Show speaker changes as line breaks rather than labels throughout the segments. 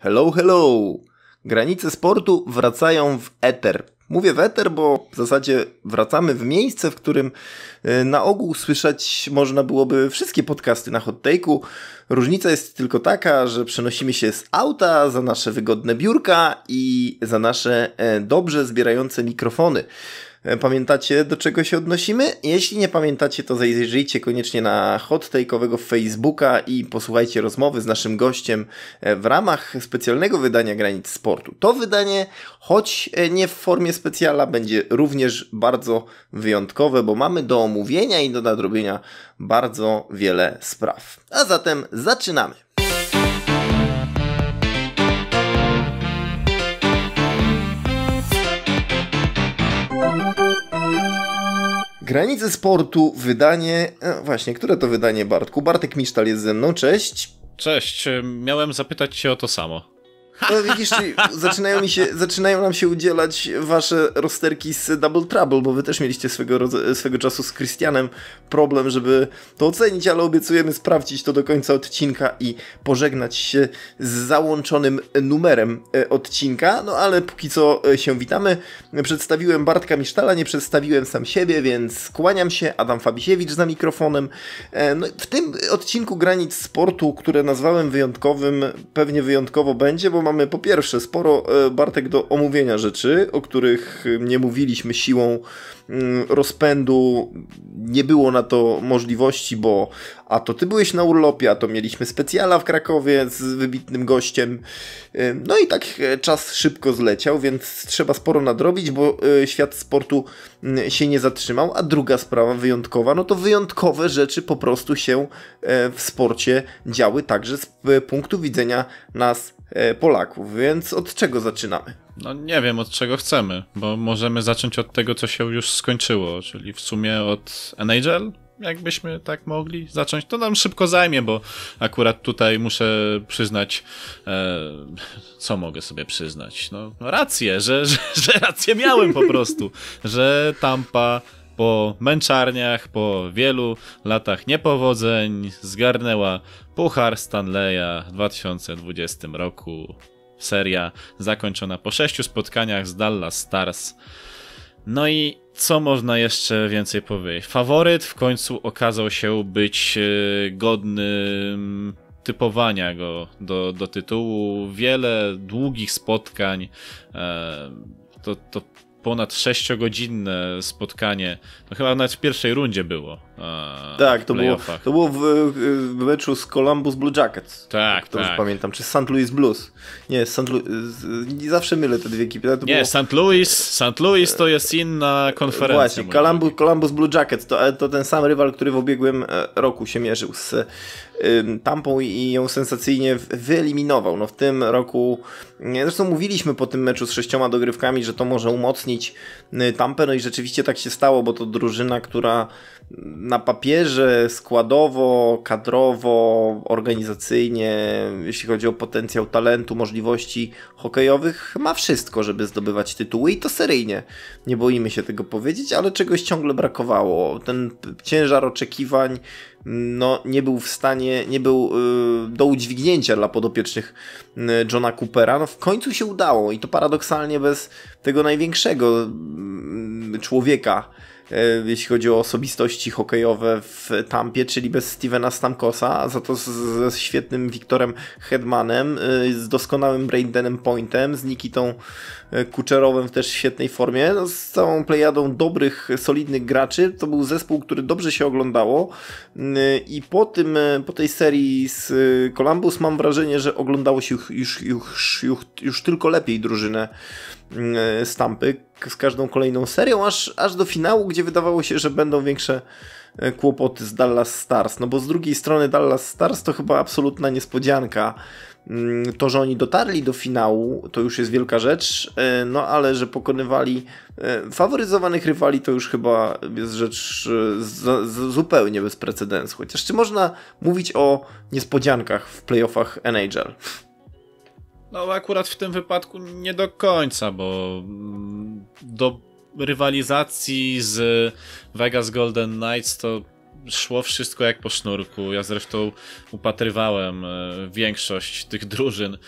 Hello, hello! Granice sportu wracają w eter. Mówię w eter, bo w zasadzie wracamy w miejsce, w którym y, na ogół słyszeć można byłoby wszystkie podcasty na hot take'u. Różnica jest tylko taka, że przenosimy się z auta za nasze wygodne biurka i za nasze e, dobrze zbierające mikrofony. E, pamiętacie, do czego się odnosimy? Jeśli nie pamiętacie, to zajrzyjcie koniecznie na hot take'owego Facebooka i posłuchajcie rozmowy z naszym gościem e, w ramach specjalnego wydania Granic Sportu. To wydanie, choć e, nie w formie specjala, będzie również bardzo wyjątkowe, bo mamy do omówienia i do nadrobienia bardzo wiele spraw. A zatem zaczynamy. Granice sportu, wydanie. No właśnie, które to wydanie, Bartku? Bartek Misztal jest ze mną, cześć. Cześć, miałem
zapytać cię o to samo.
No, jeśli zaczynają, mi się, zaczynają nam się udzielać wasze rozterki z Double Trouble, bo wy też mieliście swego, swego czasu z Christianem problem, żeby to ocenić, ale obiecujemy sprawdzić to do końca odcinka i pożegnać się z załączonym numerem e, odcinka. No ale póki co e, się witamy. Przedstawiłem Bartka Misztala, nie przedstawiłem sam siebie, więc kłaniam się. Adam Fabisiewicz za mikrofonem. E, no, w tym odcinku granic sportu, które nazwałem wyjątkowym, pewnie wyjątkowo będzie, bo mamy po pierwsze sporo, e, Bartek, do omówienia rzeczy, o których nie mówiliśmy siłą mm, rozpędu. Nie było na to możliwości, bo a to ty byłeś na urlopie, a to mieliśmy specjala w Krakowie z wybitnym gościem. E, no i tak e, czas szybko zleciał, więc trzeba sporo nadrobić, bo świat sportu mm, się nie zatrzymał. A druga sprawa wyjątkowa, no to wyjątkowe rzeczy po prostu się w sporcie działy, także z punktu widzenia nas E, Polaków, więc od czego zaczynamy?
No nie wiem od czego chcemy, bo możemy zacząć od tego, co się już skończyło, czyli w sumie od NHL, jakbyśmy tak mogli zacząć, to nam szybko zajmie, bo akurat tutaj muszę przyznać, e, co mogę sobie przyznać? No, no rację, że, że, że rację miałem po prostu, że Tampa po męczarniach, po wielu latach niepowodzeń zgarnęła Puchar Stanleya w 2020 roku. Seria zakończona po sześciu spotkaniach z Dallas Stars. No i co można jeszcze więcej powiedzieć? Faworyt w końcu okazał się być e, godny typowania go do, do tytułu. Wiele długich spotkań. E, to, to ponad 6-godzinne spotkanie. No chyba nawet w pierwszej rundzie było. A, tak, to było, to
było w, w, meczu z Columbus Blue Jackets.
Tak, to tak.
pamiętam. Czy St. Louis Blues? Nie, St. Louis, nie zawsze mylę te dwie ekipy. To nie, było...
St. Louis, St. Louis to jest inna konferencja. Właśnie, Columbus,
Columbus Blue Jackets to, to ten sam rywal, który w ubiegłym e, roku się mierzył z tampą i ją sensacyjnie wyeliminował. No w tym roku, zresztą mówiliśmy po tym meczu z sześcioma dogrywkami, że to może umocnić y, tampę, no i rzeczywiście tak się stało, bo to drużyna, która mm, na papierze składowo, kadrowo, organizacyjnie, jeśli chodzi o potencjał talentu, możliwości hokejowych, ma wszystko, żeby zdobywać tytuły i to seryjnie. Nie boimy się tego powiedzieć, ale czegoś ciągle brakowało. Ten ciężar oczekiwań no, nie był w stanie, nie był y, do udźwignięcia dla podopiecznych y, Johna Coopera. No, w końcu się udało i to paradoksalnie bez tego największego mm, człowieka E, jeśli chodzi o osobistości hokejowe w Tampie, czyli bez Stevena Stamkosa, a za to ze świetnym Wiktorem Hedmanem, e, z doskonałym Braindenem Pointem, z Nikitą e, Kuczerowym w też świetnej formie, no, z całą plejadą dobrych, solidnych graczy. To był zespół, który dobrze się oglądało i po tym, po tej serii z Columbus mam wrażenie, że oglądało się już, już, już, już tylko lepiej drużynę Mm, e, stampy z każdą kolejną serią, aż, aż do finału, gdzie wydawało się, że będą większe e, kłopoty z Dallas Stars. No bo z drugiej strony Dallas Stars to chyba absolutna niespodzianka. Mm, to, że oni dotarli do finału, to już jest wielka rzecz, e, no ale że pokonywali faworyzowanych rywali, to już chyba jest rzecz z, z, zupełnie bez precedensu. Chociaż czy można mówić o niespodziankach w playoffach NHL?
No akurat w tym wypadku nie do końca, bo mm, do rywalizacji z Vegas Golden Knights to szło wszystko jak po sznurku. Ja zresztą upatrywałem e, większość tych drużyn,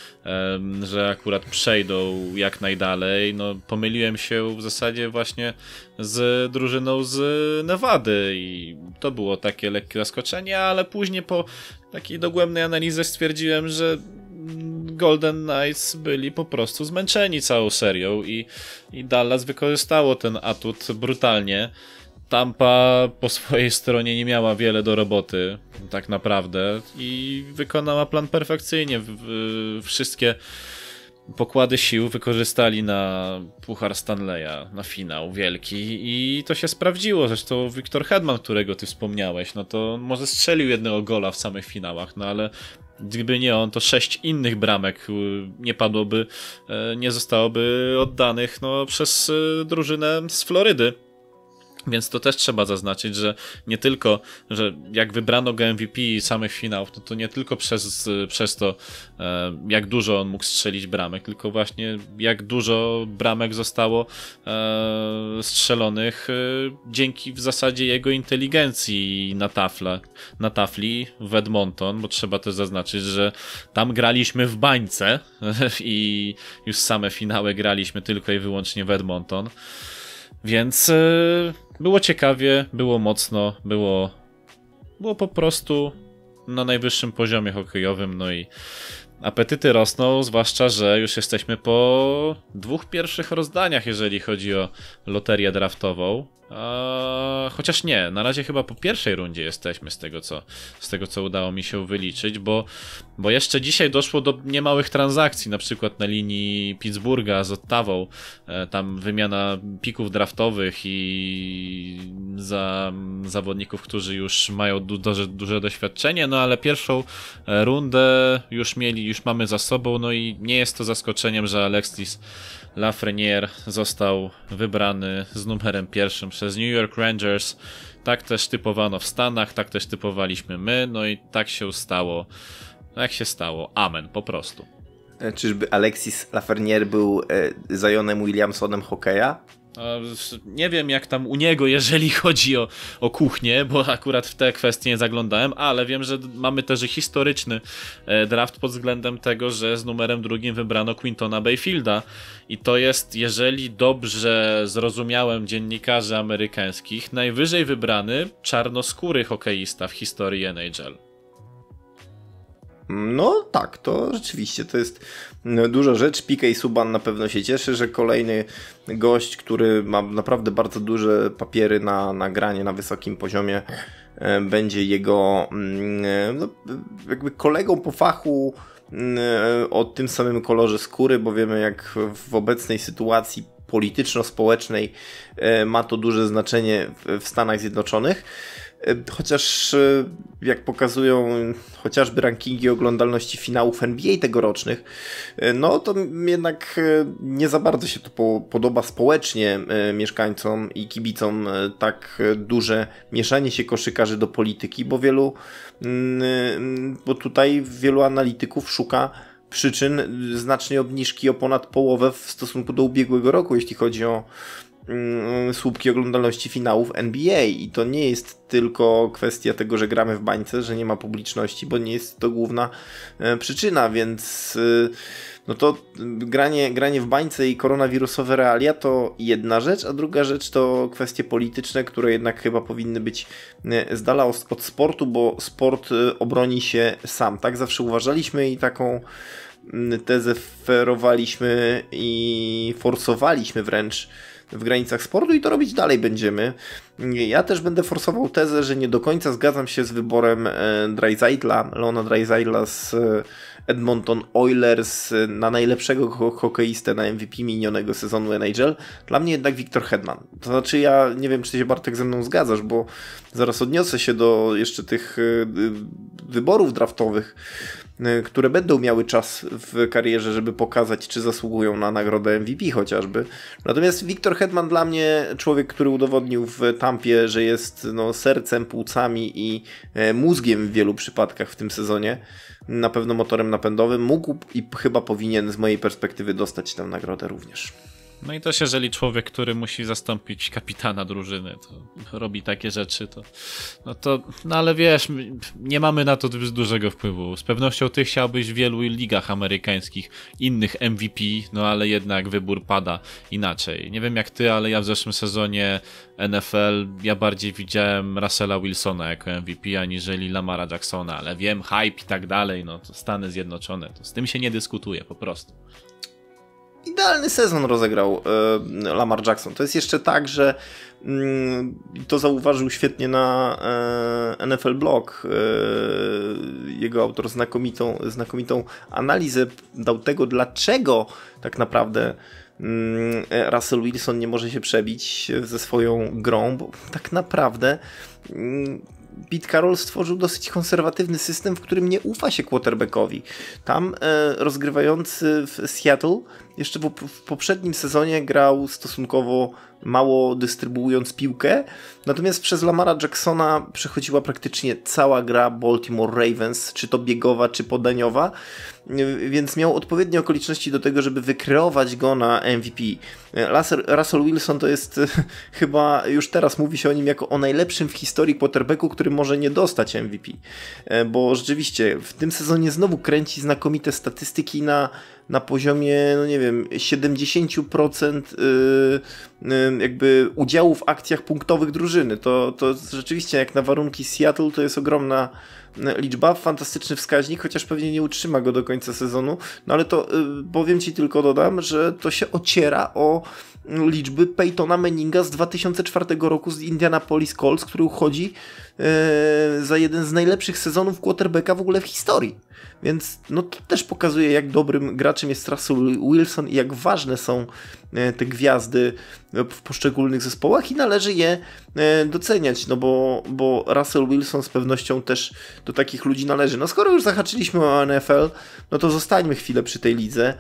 że akurat przejdą jak najdalej. No, pomyliłem się w zasadzie właśnie z drużyną z Nevady i to było takie lekkie zaskoczenie, ale później po takiej dogłębnej analizie stwierdziłem, że Golden Knights byli po prostu zmęczeni całą serią i, i Dallas wykorzystało ten atut brutalnie. Tampa po swojej stronie nie miała wiele do roboty, tak naprawdę, i wykonała plan perfekcyjnie. Wszystkie pokłady sił wykorzystali na Puchar Stanleya, na finał wielki i to się sprawdziło. Zresztą Wiktor Hedman, którego ty wspomniałeś, no to może strzelił jednego gola w samych finałach, no ale Gdyby nie on, to sześć innych bramek y, nie padłoby, e, nie zostałoby oddanych no, przez y, drużynę z Florydy. Więc to też trzeba zaznaczyć, że nie tylko, że jak wybrano go MVP samych finałów, to, no to nie tylko przez, przez to, e, jak dużo on mógł strzelić bramek, tylko właśnie jak dużo bramek zostało e, strzelonych e, dzięki w zasadzie jego inteligencji na, tafle, na tafli w Edmonton, bo trzeba też zaznaczyć, że tam graliśmy w bańce i już same finały graliśmy tylko i wyłącznie w Edmonton. Więc było ciekawie, było mocno, było, było po prostu na najwyższym poziomie hokejowym, no i apetyty rosną, zwłaszcza, że już jesteśmy po dwóch pierwszych rozdaniach, jeżeli chodzi o loterię draftową chociaż nie, na razie chyba po pierwszej rundzie jesteśmy z tego co, z tego co udało mi się wyliczyć, bo, bo jeszcze dzisiaj doszło do niemałych transakcji, na przykład na linii Pittsburgha z Ottawą, e, tam wymiana pików draftowych i za zawodników, którzy już mają du duże, duże doświadczenie, no ale pierwszą e, rundę już mieli, już mamy za sobą, no i nie jest to zaskoczeniem, że Alexis Lafreniere został wybrany z numerem pierwszym przez New York Rangers. Tak też typowano w Stanach, tak też typowaliśmy my, no i tak się stało. Jak się stało? Amen, po prostu.
E, czyżby Alexis Lafreniere był e, Zionem Williamsonem hokeja?
Nie wiem jak tam u niego, jeżeli chodzi o, o kuchnię, bo akurat w te kwestie nie zaglądałem, ale wiem, że mamy też historyczny e, draft pod względem tego, że z numerem drugim wybrano Quintona Bayfielda. I to jest, jeżeli dobrze zrozumiałem dziennikarzy amerykańskich, najwyżej wybrany czarnoskóry hokeista w historii NHL.
No tak, to rzeczywiście to jest no, duża rzecz. PK Suban na pewno się cieszy, że kolejny gość, który ma naprawdę bardzo duże papiery na nagranie na wysokim poziomie, e, będzie jego mm, e, no, jakby kolegą po fachu mm, e, o tym samym kolorze skóry, bo wiemy jak w obecnej sytuacji polityczno-społecznej ma to duże znaczenie w Stanach Zjednoczonych. E, chociaż e, jak pokazują chociażby rankingi oglądalności finałów NBA tegorocznych, e, no to jednak nie za bardzo się to podoba społecznie mieszkańcom i kibicom tak duże mieszanie się koszykarzy do polityki, bo wielu, mm, mm, bo tutaj wielu analityków szuka przyczyn znacznej obniżki o ponad połowę w stosunku do ubiegłego roku, jeśli chodzi o Mm, słupki oglądalności finałów NBA i to nie jest tylko kwestia tego, że gramy w bańce, że nie ma publiczności, bo nie jest to główna e, przyczyna, więc e, no to granie, granie w bańce i koronawirusowe realia to jedna rzecz, a druga rzecz to kwestie polityczne, które jednak chyba powinny być e, z dala od sportu, bo sport obroni się sam, tak? Zawsze uważaliśmy i taką mm, tezę ferowaliśmy i forsowaliśmy wręcz w granicach sportu i to robić dalej będziemy. Ja też będę forsował tezę, że nie do końca zgadzam się z wyborem e, Dreisaitla, Leona Dreisaitla z e, Edmonton Oilers e, na najlepszego hokeistę na MVP minionego sezonu NHL. Dla mnie jednak Wiktor Hedman. To znaczy ja nie wiem, czy się Bartek ze mną zgadzasz, bo zaraz odniosę się do jeszcze tych wyborów draftowych Y, które będą miały czas w karierze, żeby pokazać, czy zasługują na nagrodę MVP chociażby. Natomiast Wiktor Hetman dla mnie człowiek, który udowodnił w Tampie, że jest no, sercem, płucami i e, mózgiem w wielu przypadkach w tym sezonie. Na pewno motorem napędowym mógł i chyba powinien z mojej perspektywy dostać tę nagrodę również.
No i też jeżeli człowiek, który musi zastąpić kapitana drużyny, to robi takie rzeczy, to no to, no ale wiesz, nie mamy na to dużego wpływu. Z pewnością ty chciałbyś w wielu ligach amerykańskich innych MVP, no ale jednak wybór pada inaczej. Nie wiem jak ty, ale ja w zeszłym sezonie NFL ja bardziej widziałem Russella Wilsona jako MVP aniżeli Lamara Jacksona, ale wiem, hype i tak dalej, no to Stany Zjednoczone, to z tym się nie dyskutuje po prostu
idealny sezon rozegrał e, Lamar Jackson. To jest jeszcze tak, że mm, to zauważył świetnie na e, NFL Blog. E, jego autor znakomitą, znakomitą analizę dał tego, dlaczego tak naprawdę mm, Russell Wilson nie może się przebić ze swoją grą, bo tak naprawdę mm, Pete Carroll stworzył dosyć konserwatywny system, w którym nie ufa się quarterbackowi. Tam rozgrywający w Seattle jeszcze w poprzednim sezonie grał stosunkowo mało dystrybuując piłkę, natomiast przez Lamara Jacksona przechodziła praktycznie cała gra Baltimore Ravens, czy to biegowa, czy podaniowa, więc miał odpowiednie okoliczności do tego, żeby wykreować go na MVP. Russell Wilson to jest chyba, już teraz mówi się o nim jako o najlepszym w historii quarterbacku, który może nie dostać MVP, e, bo rzeczywiście w tym sezonie znowu kręci znakomite statystyki na na poziomie, no nie wiem, 70% y, y, jakby udziału w akcjach punktowych drużyny. To, to rzeczywiście jak na warunki Seattle to jest ogromna y, liczba, fantastyczny wskaźnik, chociaż pewnie nie utrzyma go do końca sezonu, no ale to powiem Ci tylko dodam, że to się ociera o liczby Peytona Manninga z 2004 roku z Indianapolis Colts, który uchodzi e, za jeden z najlepszych sezonów quarterbacka w ogóle w historii. Więc no to też pokazuje, jak dobrym graczem jest Russell Wilson i jak ważne są e, te gwiazdy w poszczególnych zespołach i należy je e, doceniać, no bo, bo Russell Wilson z pewnością też do takich ludzi należy. No skoro już zahaczyliśmy o NFL, no to zostańmy chwilę przy tej lidze,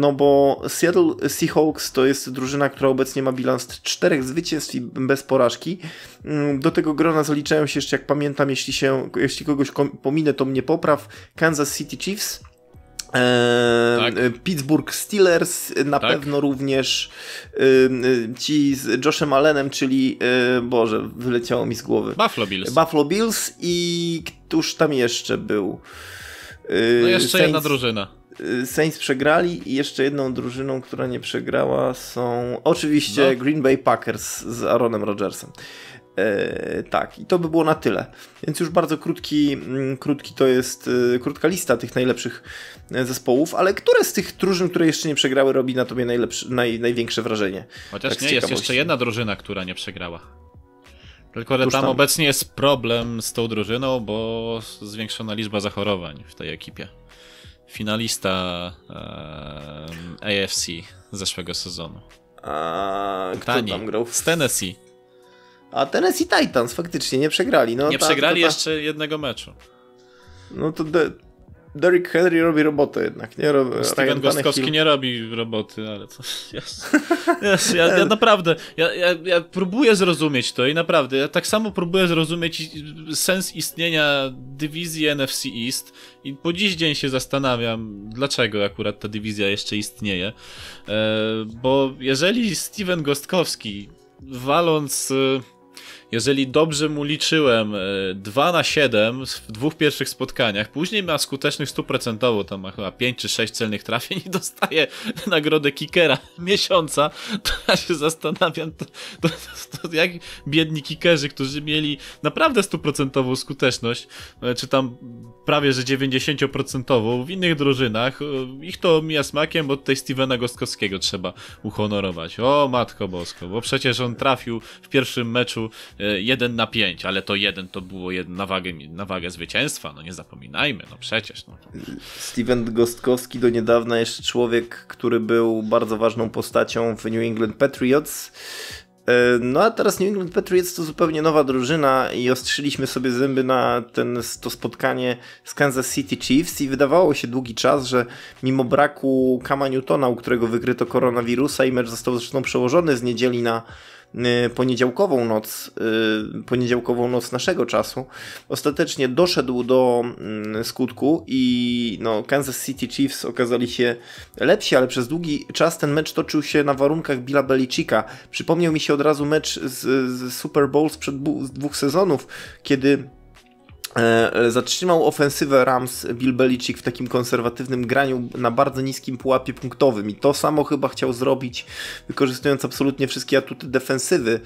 no bo Seattle Seahawks to jest drużyna, która obecnie ma bilans czterech zwycięstw i bez porażki. Mm, do tego grona zaliczają się jeszcze, jak pamiętam, jeśli, się, jeśli kogoś pominę, to mnie popraw, Kansas City Chiefs, eee, tak. Pittsburgh Steelers, na tak. pewno również y, ci z Joshem Allenem, czyli y, Boże, wyleciało mi z głowy. Buffalo Bills. Buffalo Bills i któż tam jeszcze był? Y, no jeszcze Saints, jedna drużyna. Y, Saints przegrali i jeszcze jedną drużyną, która nie przegrała są oczywiście no. Green Bay Packers z Aaronem Rodgersem. E, tak, i to by było na tyle. Więc już bardzo krótki, mm, krótki to jest y, krótka lista tych najlepszych e, zespołów, ale które z tych drużyn, które jeszcze nie przegrały, robi na tobie najlepsze, naj, największe wrażenie? Chociaż tak nie, jest jeszcze
jedna drużyna, która nie przegrała. Tylko, że tam, tam obecnie jest problem z tą drużyną, bo zwiększona liczba zachorowań w tej ekipie finalista e, AFC zeszłego sezonu. A, kto tam grał? Z Tennessee.
A Tennessee Titans faktycznie nie przegrali. No, nie ta, przegrali ta... jeszcze
jednego meczu.
No to de, Derrick Henry robi robotę jednak, nie? robi. Steven Gostkowski nie
robi roboty, ale co... Yes. Yes, ja, ja, naprawdę, ja, ja, ja, próbuję zrozumieć to i naprawdę, ja tak samo próbuję zrozumieć sens istnienia dywizji NFC East i po dziś dzień się zastanawiam, dlaczego akurat ta dywizja jeszcze istnieje, e, bo jeżeli Steven Gostkowski waląc e, jeżeli dobrze mu liczyłem, 2 e, na 7 w dwóch pierwszych spotkaniach, później ma skutecznych 100%, tam ma chyba 5 czy 6 celnych trafień i dostaje nagrodę kickera miesiąca, to ja się zastanawiam, to, to, to, to jak biedni kickerzy, którzy mieli naprawdę 100% skuteczność, e, czy tam prawie że 90% w innych drużynach, e, ich to mija smakiem, bo tutaj Stevena Gostkowskiego trzeba uhonorować. O matko bosko, bo przecież on trafił w pierwszym meczu 1 e, na 5, ale to jeden to było na wagę, na wagę zwycięstwa, no nie zapominajmy, no przecież. No. Steven
Gostkowski do niedawna jeszcze człowiek, który był bardzo ważną postacią w New England Patriots. E, no a teraz New England Patriots to zupełnie nowa drużyna i ostrzyliśmy sobie zęby na ten, to spotkanie z Kansas City Chiefs i wydawało się długi czas, że mimo braku Kama Newtona, u którego wykryto koronawirusa i mecz został zresztą przełożony z niedzieli na Y, poniedziałkową noc, y, poniedziałkową noc naszego czasu, ostatecznie doszedł do mm, skutku i no, Kansas City Chiefs okazali się lepsi, ale przez długi czas ten mecz toczył się na warunkach Billa Belichicka. Przypomniał mi się od razu mecz z, z Super Bowl sprzed dwóch sezonów, kiedy E, e, zatrzymał ofensywę Rams Bill Belichick w takim konserwatywnym graniu na bardzo niskim pułapie punktowym i to samo chyba chciał zrobić, wykorzystując absolutnie wszystkie atuty defensywy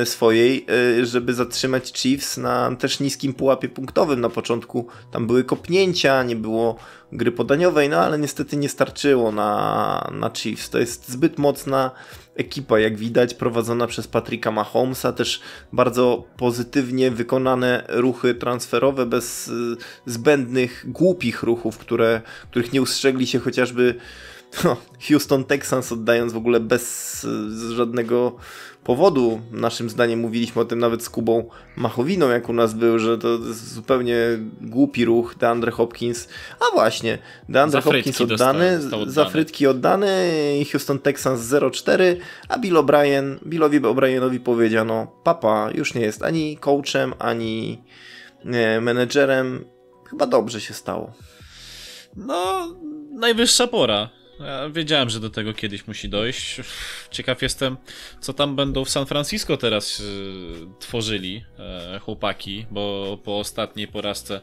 e, swojej, żeby zatrzymać Chiefs na też niskim pułapie punktowym. Na początku tam były kopnięcia, nie było gry podaniowej, no ale niestety nie starczyło na, na Chiefs. To jest zbyt mocna ekipa, jak widać, prowadzona przez Patryka Mahomesa, też bardzo pozytywnie wykonane ruchy transferowe, bez y, zbędnych, głupich ruchów, które, których nie ustrzegli się chociażby no, Houston Texans, oddając w ogóle bez y, żadnego powodu, naszym zdaniem mówiliśmy o tym nawet z Kubą Machowiną, jak u nas był, że to jest zupełnie głupi ruch DeAndre Hopkins. A właśnie, DeAndre Hopkins oddany, oddany, za frytki oddany, Houston Texans 0-4, a Bill O'Brien, Billowi O'Brienowi powiedziano, papa, już nie jest ani coachem, ani e, menedżerem. Chyba dobrze się stało.
No, najwyższa pora. Ja wiedziałem, że do tego kiedyś musi dojść. Ciekaw jestem, co tam będą w San Francisco teraz e, tworzyli e, chłopaki, bo po ostatniej porażce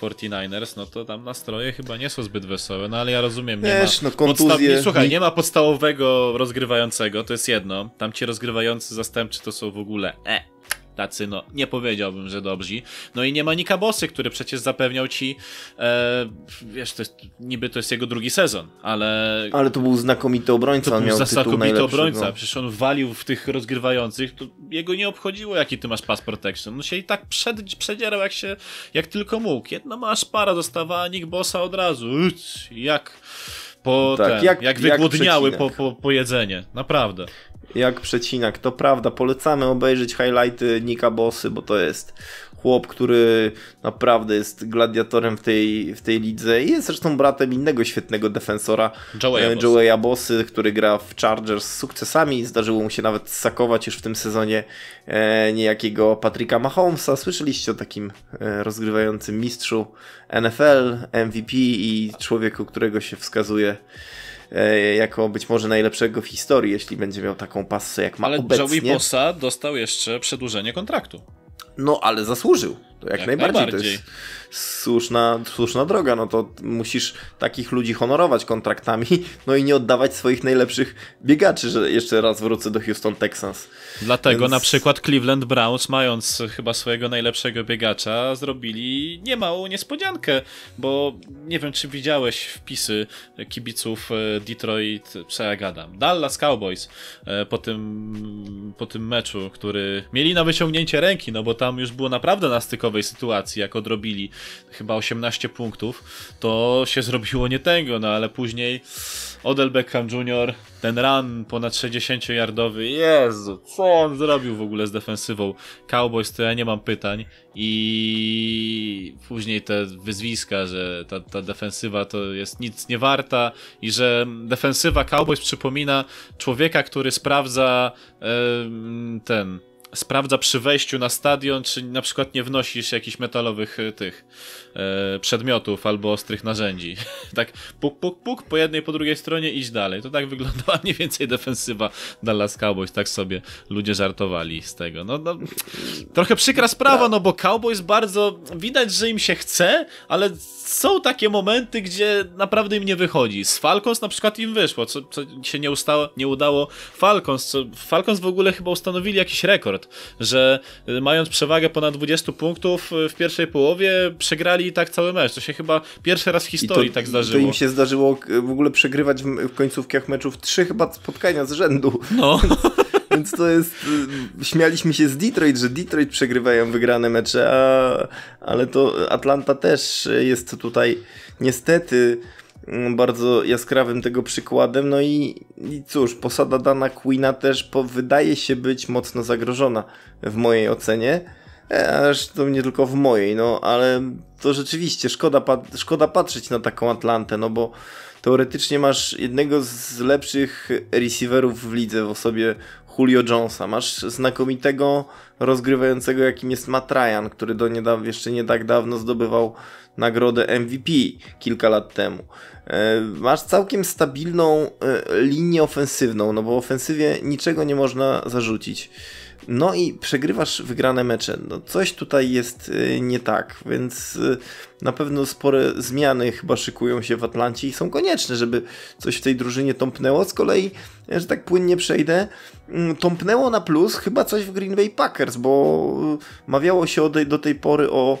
49ers, no to tam nastroje chyba nie są zbyt wesołe, no ale ja rozumiem, nie Wiesz, ma no, kontuzje. Słuchaj, nie ma podstawowego rozgrywającego, to jest jedno. Tam ci rozgrywający zastępczy to są w ogóle e tacy, no nie powiedziałbym, że dobrzy. No i nie ma Nika Bossy, który przecież zapewniał ci, e, wiesz, to jest, niby to jest jego drugi sezon, ale... Ale
to był znakomity obrońca, to był znakomity no. obrońca, no.
przecież on walił w tych rozgrywających, to jego nie obchodziło, jaki ty masz pass protection, on się i tak przed, przedzierał jak się, jak tylko mógł. Jedna masz para dostawała Nick Bossa od razu, Uc, jak... Po tak, ten, jak, jak wygłodniały jak po, po, po jedzenie, naprawdę
jak przecinak. To prawda, polecamy obejrzeć highlighty Nika Bossy, bo to jest chłop, który naprawdę jest gladiatorem w tej, w tej lidze i jest zresztą bratem innego świetnego defensora, Joe'a e, Bosy, który gra w Chargers z sukcesami. Zdarzyło mu się nawet sakować już w tym sezonie e, niejakiego Patryka Mahomesa. Słyszeliście o takim e, rozgrywającym mistrzu NFL, MVP i człowieku, którego się wskazuje E, jako być może najlepszego w historii, jeśli będzie miał taką pasję jak ma Ale obecnie. Ale Joey Bossa
dostał jeszcze przedłużenie kontraktu.
No, ale zasłużył jak, jak najbardziej, najbardziej, to jest słuszna, słuszna droga, no to musisz takich ludzi honorować kontraktami, no i nie oddawać swoich najlepszych biegaczy, że jeszcze raz wrócę do Houston Texans.
Dlatego Więc... na przykład Cleveland Browns, mając chyba swojego najlepszego biegacza, zrobili niemałą niespodziankę, bo nie wiem, czy widziałeś wpisy kibiców e, Detroit, przegadam, Dallas Cowboys e, po tym, po tym meczu, który mieli na wyciągnięcie ręki, no bo tam już było naprawdę na styku kryzysowej sytuacji, jak odrobili chyba 18 punktów, to się zrobiło nie tego, no ale później Odell Beckham Jr., ten run ponad 60-yardowy, Jezu, co on zrobił w ogóle z defensywą Cowboys, to ja nie mam pytań i później te wyzwiska, że ta, ta defensywa to jest nic nie warta i że defensywa Cowboys przypomina człowieka, który sprawdza ten sprawdza przy wejściu na stadion, czy na przykład nie wnosisz jakichś metalowych e, tych e, przedmiotów albo ostrych narzędzi. tak puk, puk, puk, po jednej, po drugiej stronie idź dalej. To tak wyglądała mniej więcej defensywa Dallas Cowboys, tak sobie ludzie żartowali z tego. No, no trochę przykra sprawa, no bo Cowboys bardzo, widać, że im się chce, ale są takie momenty, gdzie naprawdę im nie wychodzi. Z Falcons na przykład im wyszło, co, co się nie, ustało, nie udało Falcons. Co, Falcons w ogóle chyba ustanowili jakiś rekord że y, mając przewagę ponad 20 punktów y, w pierwszej połowie przegrali i tak cały mecz. To się chyba pierwszy raz w historii tak to, tak zdarzyło. To im się
zdarzyło w ogóle przegrywać w końcówkach meczów trzy chyba spotkania z rzędu. No. Więc to jest. Y, śmialiśmy się z Detroit, że Detroit przegrywają wygrane mecze, a, ale to Atlanta też jest tutaj niestety Mm, bardzo jaskrawym tego przykładem. No i, i cóż, posada Dana Queena też po, wydaje się być mocno zagrożona w mojej ocenie. E, aż to nie tylko w mojej, no ale to rzeczywiście szkoda, szkoda patrzeć na taką Atlantę, no bo teoretycznie masz jednego z lepszych receiverów w lidze w osobie Julio Jonesa, masz znakomitego rozgrywającego jakim jest Matt Ryan, który do niedaw jeszcze nie tak dawno zdobywał nagrodę MVP kilka lat temu. E, masz całkiem stabilną e, linię ofensywną, no bo ofensywie niczego nie można zarzucić. No i przegrywasz wygrane mecze. No coś tutaj jest y, nie tak, więc y, na pewno spore zmiany chyba szykują się w Atlancie i są konieczne, żeby coś w tej drużynie tąpnęło. Z kolei, e, że tak płynnie przejdę, mm, tąpnęło na plus chyba coś w Green Bay Packers, bo y, mawiało się do tej pory o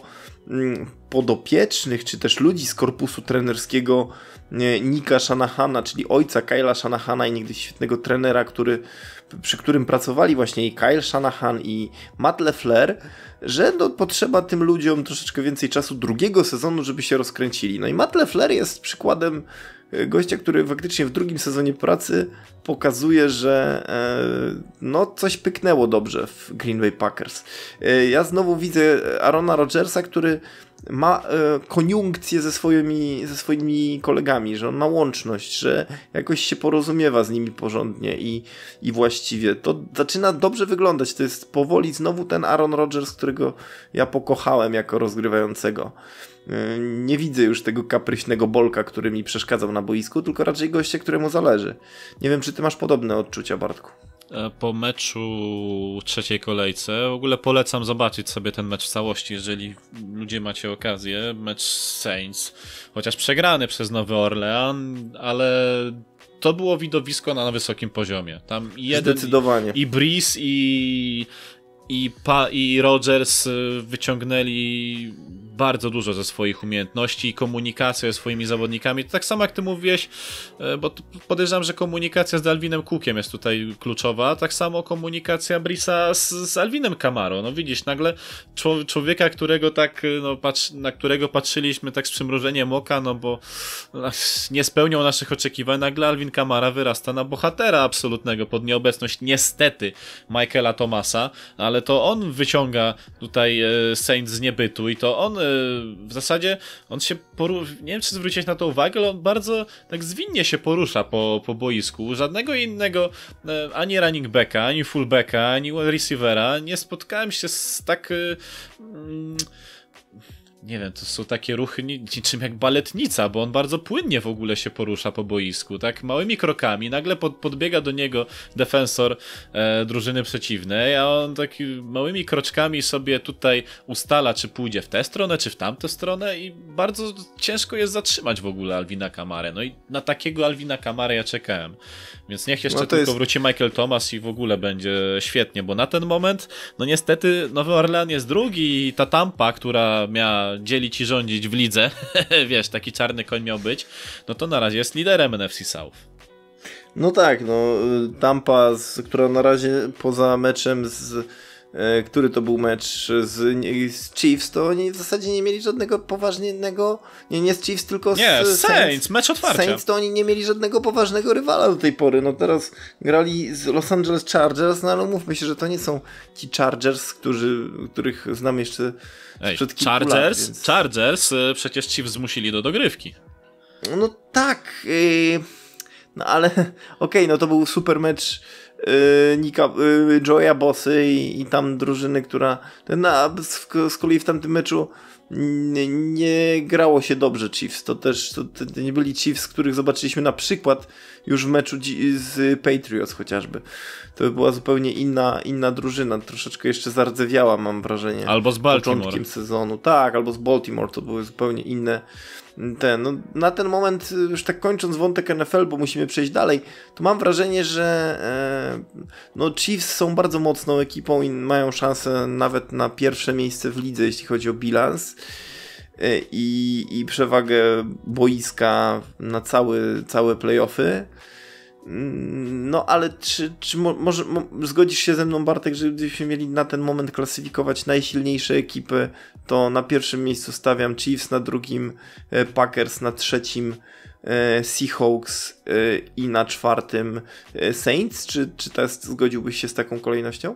mm, podopiecznych, czy też ludzi z korpusu trenerskiego e, Nika Shanahana, czyli ojca Kyla Shanahana i niegdyś świetnego trenera, który przy którym pracowali właśnie i Kyle Shanahan i Matt LeFleur, że no, potrzeba tym ludziom troszeczkę więcej czasu drugiego sezonu, żeby się rozkręcili. No i Matt LeFleur jest przykładem e, gościa, który faktycznie w drugim sezonie pracy pokazuje, że e, no coś pyknęło dobrze w Green Bay Packers. E, ja znowu widzę Arona Rodgersa, który ma e, koniunkcję ze swoimi, ze swoimi kolegami, że on ma łączność, że jakoś się porozumiewa z nimi porządnie i, i właściwie to zaczyna dobrze wyglądać. To jest powoli znowu ten Aaron Rodgers, którego ja pokochałem jako rozgrywającego. E, nie widzę już tego kapryśnego bolka, który mi przeszkadzał na boisku, tylko raczej gościa, któremu zależy. Nie wiem, czy ty masz podobne odczucia, Bartku.
E, po meczu trzeciej kolejce. W ogóle polecam zobaczyć sobie ten mecz w całości, jeżeli ludzie macie okazję. Mecz Saints, chociaż przegrany przez Nowy Orlean, ale to było widowisko na, wysokim poziomie. Tam jeden Zdecydowanie. i, i Breeze i i, pa, i Rogers e, wyciągnęli bardzo dużo ze swoich umiejętności i komunikacja ze swoimi zawodnikami. To tak samo jak ty mówiłeś, e, bo podejrzewam, że komunikacja z Dalwinem Cookiem jest tutaj kluczowa, tak samo komunikacja Brisa z, z Alwinem Camaro. No widzisz, nagle człowieka, którego tak, e, no, patrz, na którego patrzyliśmy tak z przymrożeniem oka, no bo no, nie spełniał naszych oczekiwań, nagle Alvin Kamara wyrasta na bohatera absolutnego pod nieobecność niestety Michaela Thomasa, ale to on wyciąga tutaj e, Saints z niebytu i to on E, w zasadzie on się porusza, nie wiem czy zwróciłeś na to uwagę, ale on bardzo tak zwinnie się porusza po, po boisku. Żadnego innego, e, ani running backa, ani fullbacka, ani receivera nie spotkałem się z tak... E, mm, nie wiem, to są takie ruchy niczym jak baletnica, bo on bardzo płynnie w ogóle się porusza po boisku, tak małymi krokami, nagle pod, podbiega do niego defensor e, drużyny przeciwnej, a on taki małymi kroczkami sobie tutaj ustala, czy pójdzie w tę stronę, czy w tamtą stronę i bardzo ciężko jest zatrzymać w ogóle Alwina Kamarę, no i na takiego Alwina Kamarę ja czekałem więc niech jeszcze no tylko jest... wróci Michael Thomas i w ogóle będzie świetnie, bo na ten moment, no niestety Nowy Orlean jest drugi i ta Tampa, która miała dzielić i rządzić w lidze, wiesz, taki czarny koń miał być, no to na razie jest liderem NFC South.
No tak, no y, Tampa, która na razie poza meczem z E, który to był mecz z, z Chiefs, to oni w zasadzie nie mieli żadnego poważnego, nie, nie z Chiefs, tylko z nie, Saints, Saints, mecz otwarcia. Saints to oni nie mieli żadnego poważnego rywala do tej pory, no teraz grali z Los Angeles Chargers, no ale umówmy się, że to nie są ci Chargers, którzy, których znam jeszcze przed
sprzed kilku Chargers, lat, więc... Chargers e, przecież Chiefs zmusili do dogrywki. No
tak, yy, no ale okej, okay, no to był super mecz yy, Nika, y, Joya Bossy i, i, tam drużyny, która. Ten, no, a z, z kolei w tamtym meczu nie, nie, grało się dobrze Chiefs. To też to, to nie byli Chiefs, których zobaczyliśmy na przykład już w meczu z Patriots chociażby. To była zupełnie inna, inna drużyna, troszeczkę jeszcze zardzewiała mam wrażenie. Albo z Baltimore. Początkiem sezonu. Tak, albo z Baltimore. To były zupełnie inne ten, no, na ten moment, y, już tak kończąc wątek NFL, bo musimy przejść dalej, to mam wrażenie, że e, no Chiefs są bardzo mocną ekipą i mają szansę nawet na pierwsze miejsce w lidze, jeśli chodzi o bilans. E, I, I przewagę boiska na cały, całe playoffy. Mm, no, ale czy, czy mo, może mo, zgodzisz się ze mną, Bartek, że gdybyśmy mieli na ten moment klasyfikować najsilniejsze ekipy, to na pierwszym miejscu stawiam Chiefs, na drugim e, Packers, na trzecim e, Seahawks e, i na czwartym Saints? Czy, czy teraz zgodziłbyś się z taką kolejnością?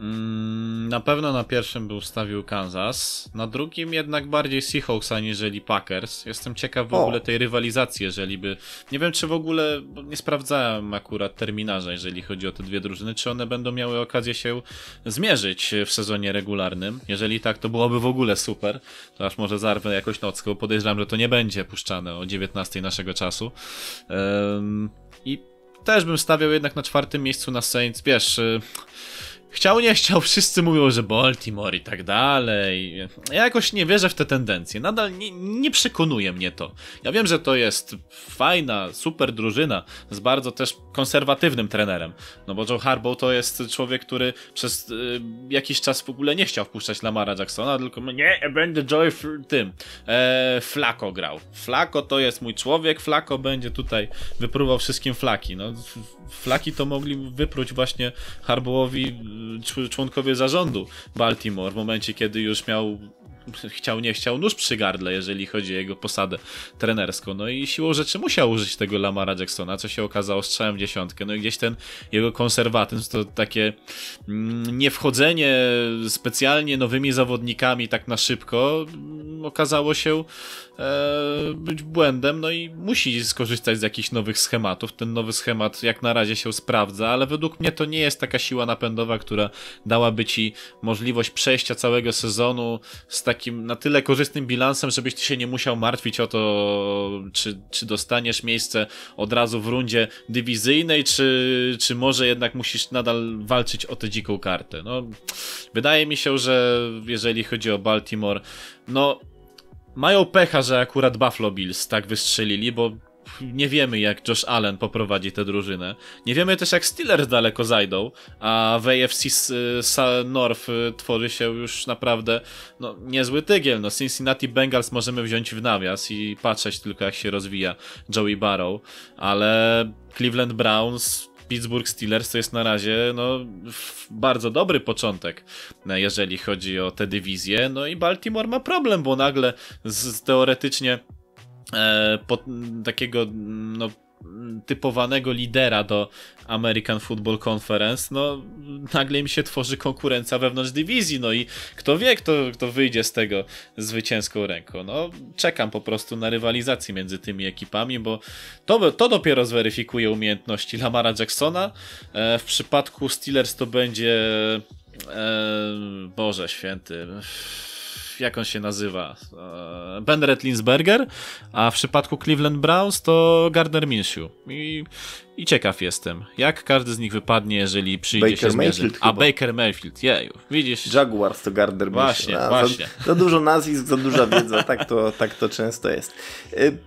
Mm, na pewno na pierwszym był stawił Kansas, na drugim jednak bardziej Seahawks aniżeli Packers. Jestem ciekaw w o. ogóle tej rywalizacji, jeżeli by. Nie wiem, czy w ogóle, nie sprawdzałem akurat terminarza, jeżeli chodzi o te dwie drużyny, czy one będą miały okazję się zmierzyć w sezonie regularnym. Jeżeli tak, to byłoby w ogóle super. To aż może zarwę jakoś nocką. Podejrzewam, że to nie będzie puszczane o 19 naszego czasu. Um, I też bym stawiał jednak na czwartym miejscu na Saints. Wiesz y, Chciał, nie chciał, wszyscy mówią, że Baltimore i tak dalej. Ja jakoś nie wierzę w te tendencje. Nadal nie, nie, przekonuje mnie to. Ja wiem, że to jest fajna, super drużyna z bardzo też konserwatywnym trenerem. No bo Joe Harbaugh to jest człowiek, który przez y, jakiś czas w ogóle nie chciał wpuszczać Lamara Jacksona, tylko nie, będę Joy tym. E, Flako grał. Flako to jest mój człowiek, Flako będzie tutaj wypróbował wszystkim flaki. No, flaki to mogli wypróć właśnie Harbołowi Y, członkowie zarządu Baltimore w momencie, kiedy już miał chciał, nie chciał, nóż przy gardle, jeżeli chodzi o jego posadę trenerską. No i siłą rzeczy musiał użyć tego Lamara Jacksona, co się okazało strzałem w dziesiątkę. No i gdzieś ten jego konserwatyzm, to takie mm, niewchodzenie specjalnie nowymi zawodnikami tak na szybko mm, okazało się E, być błędem, no i musi skorzystać z jakichś nowych schematów. Ten nowy schemat jak na razie się sprawdza, ale według mnie to nie jest taka siła napędowa, która dałaby ci możliwość przejścia całego sezonu z takim na tyle korzystnym bilansem, żebyś ty się nie musiał martwić o to, czy, czy dostaniesz miejsce od razu w rundzie dywizyjnej, czy, czy może jednak musisz nadal walczyć o tę dziką kartę. No, wydaje mi się, że jeżeli chodzi o Baltimore, no mają pecha, że akurat Buffalo Bills tak wystrzelili, bo nie wiemy jak Josh Allen poprowadzi tę drużynę. Nie wiemy też jak Steelers daleko zajdą, a w AFC y, North y, tworzy się już naprawdę no, niezły tygiel. No, Cincinnati Bengals możemy wziąć w nawias i patrzeć tylko jak się rozwija Joey Barrow, ale Cleveland Browns Pittsburgh Steelers to jest na razie no, bardzo dobry początek, e, jeżeli chodzi o tę dywizję. No i Baltimore ma problem, bo nagle z, teoretycznie E, po, takiego no, typowanego lidera do American Football Conference, no nagle im się tworzy konkurencja wewnątrz dywizji, no i kto wie, kto, kto wyjdzie z tego zwycięską ręką. No czekam po prostu na rywalizację między tymi ekipami, bo to, to dopiero zweryfikuje umiejętności Lamara Jacksona. E, w przypadku Steelers to będzie... E, Boże święty jak on się nazywa? E, ben Redlinsberger, a w przypadku Cleveland Browns to Gardner Minshew. I i ciekaw jestem, jak każdy z nich wypadnie, jeżeli przyjdzie Baker się zmierzyć. A Baker Mayfield, jeju, widzisz? Jaguars to Gardner Właśnie, właśnie. Za,
za, dużo nazwisk, za duża wiedza, tak to, tak to często jest. Y,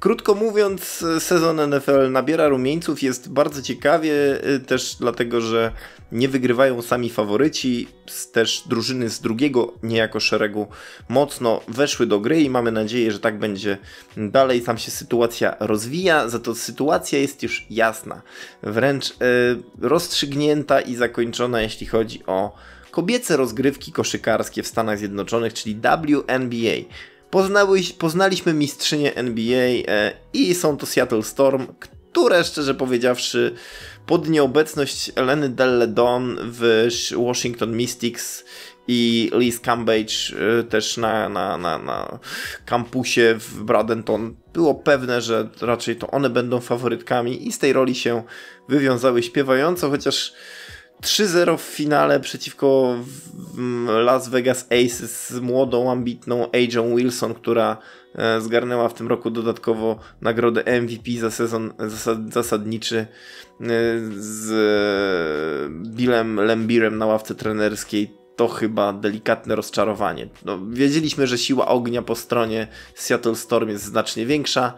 krótko mówiąc, sezon NFL nabiera rumieńców, jest bardzo ciekawie, y, też dlatego, że nie wygrywają sami faworyci, też drużyny z drugiego niejako szeregu mocno weszły do gry i mamy nadzieję, że tak będzie dalej, tam się sytuacja rozwija, za to sytuacja jest już jasna jasna, wręcz yy, rozstrzygnięta i zakończona, jeśli chodzi o kobiece rozgrywki koszykarskie w Stanach Zjednoczonych, czyli WNBA. poznaliśmy mistrzynię NBA yy, e, i są to Seattle Storm, które szczerze powiedziawszy pod nieobecność Eleny Don w Washington Mystics i Liz Cambage y, też na, na, na, na kampusie w Bradenton było pewne, że raczej to one będą faworytkami i z tej roli się wywiązały śpiewająco, chociaż 3-0 w finale przeciwko mm, Las Vegas Aces z młodą, ambitną Ageą Wilson, która e, zgarnęła w tym roku dodatkowo nagrodę MVP za sezon zasadniczy e, z e, Billem Lembirem na ławce trenerskiej to chyba delikatne rozczarowanie. No, wiedzieliśmy, że siła ognia po stronie Seattle Storm jest znacznie większa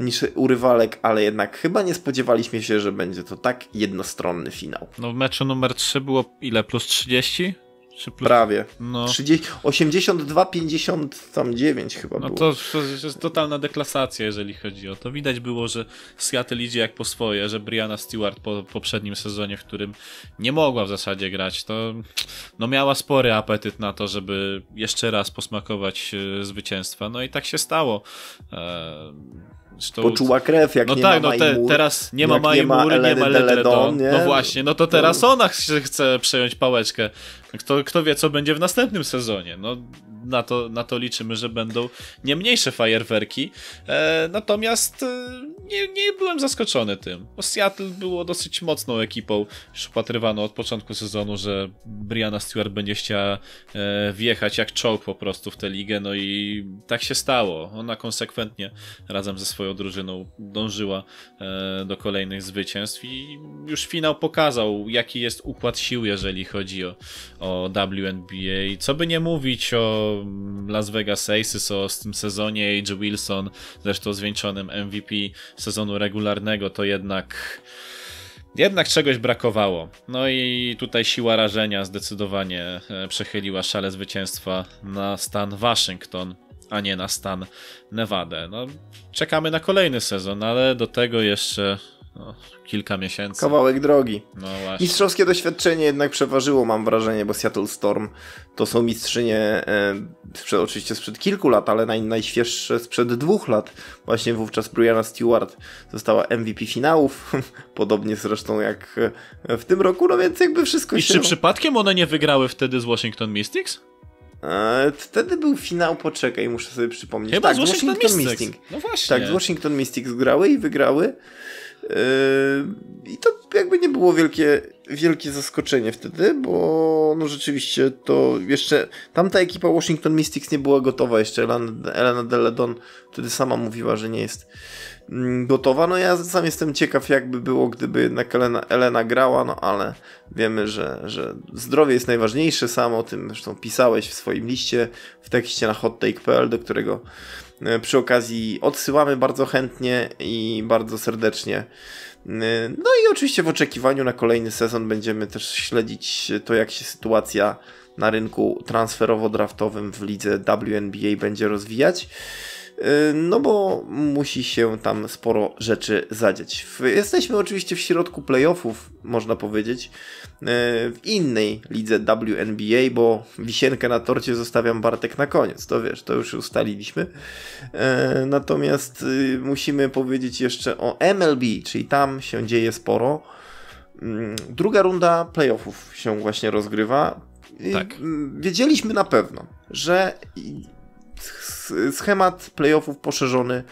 niż u rywalek, ale jednak chyba nie spodziewaliśmy się, że będzie to tak jednostronny finał.
No w meczu numer 3 było ile? Plus 30? Plus, Prawie. No. 82,
tam chyba no było. To,
to jest totalna deklasacja, jeżeli chodzi o to. Widać było, że Seattle idzie jak po swoje, że Brianna Stewart po poprzednim sezonie, w którym nie mogła w zasadzie grać, to no miała spory apetyt na to, żeby jeszcze raz posmakować e, zwycięstwa. No i tak się stało. E, Poczuła krew, jak no nie tak, ma no te, teraz nie ma Majmur, nie ma Ledon, no właśnie, no to teraz ona chce przejąć pałeczkę kto, kto wie, co będzie w następnym sezonie. No, na, to, na to liczymy, że będą nie mniejsze fajerwerki. E, natomiast e, nie, nie byłem zaskoczony tym. Bo Seattle było dosyć mocną ekipą. Już upatrywano od początku sezonu, że Brianna Stewart będzie chciała e, wjechać jak czołg po prostu w tę ligę. No i tak się stało. Ona konsekwentnie razem ze swoją drużyną dążyła e, do kolejnych zwycięstw i już finał pokazał, jaki jest układ sił, jeżeli chodzi o o WNBA. Co by nie mówić o Las Vegas Aces, o tym sezonie Age Wilson, zresztą zwieńczonym MVP sezonu regularnego, to jednak. Jednak czegoś brakowało. No i tutaj siła rażenia zdecydowanie e, przechyliła szale zwycięstwa na stan Waszyngton, a nie na stan Nevada. No, czekamy na kolejny sezon, ale do tego jeszcze no, kilka miesięcy. Kawałek drogi. No Mistrzowskie doświadczenie
jednak przeważyło, mam wrażenie, bo Seattle Storm to są mistrzynie e, oczywiście sprzed kilku lat, ale naj, najświeższe sprzed dwóch lat. Właśnie wówczas Brianna Stewart została MVP finałów, podobnie zresztą jak e, w tym roku, no więc jakby wszystko I się... I czy
przypadkiem one nie wygrały wtedy z Washington Mystics? E, wtedy był finał,
poczekaj, muszę sobie przypomnieć. Chyba tak, z Washington, Washington Mystics. Mystic. No właśnie. Tak, z Washington Mystics grały i wygrały. Yy, I to jakby nie było wielkie, wielkie zaskoczenie wtedy, bo no rzeczywiście to jeszcze tamta ekipa Washington Mystics nie była gotowa jeszcze. Elena, Elena Deledon wtedy sama mówiła, że nie jest mm, gotowa. No ja sam jestem ciekaw, jakby było, gdyby jednak Elena, Elena grała, no ale wiemy, że, że zdrowie jest najważniejsze. Sam o tym zresztą pisałeś w swoim liście, w tekście na hottake.pl, do którego E, przy okazji odsyłamy bardzo chętnie i bardzo serdecznie. E, no i oczywiście w oczekiwaniu na kolejny sezon będziemy też śledzić to, jak się sytuacja na rynku transferowo-draftowym w lidze WNBA będzie rozwijać. Y, no bo musi się tam sporo rzeczy zadzieć. Jesteśmy oczywiście w środku playoffów, można powiedzieć, y, w innej lidze WNBA, bo wisienkę na torcie zostawiam Bartek na koniec, to wiesz, to już ustaliliśmy. Y, natomiast musimy powiedzieć jeszcze o MLB, czyli tam się dzieje sporo. Mm, druga runda playoffów się właśnie rozgrywa. Tak. Wiedzieliśmy na pewno, że schemat playoffów poszerzony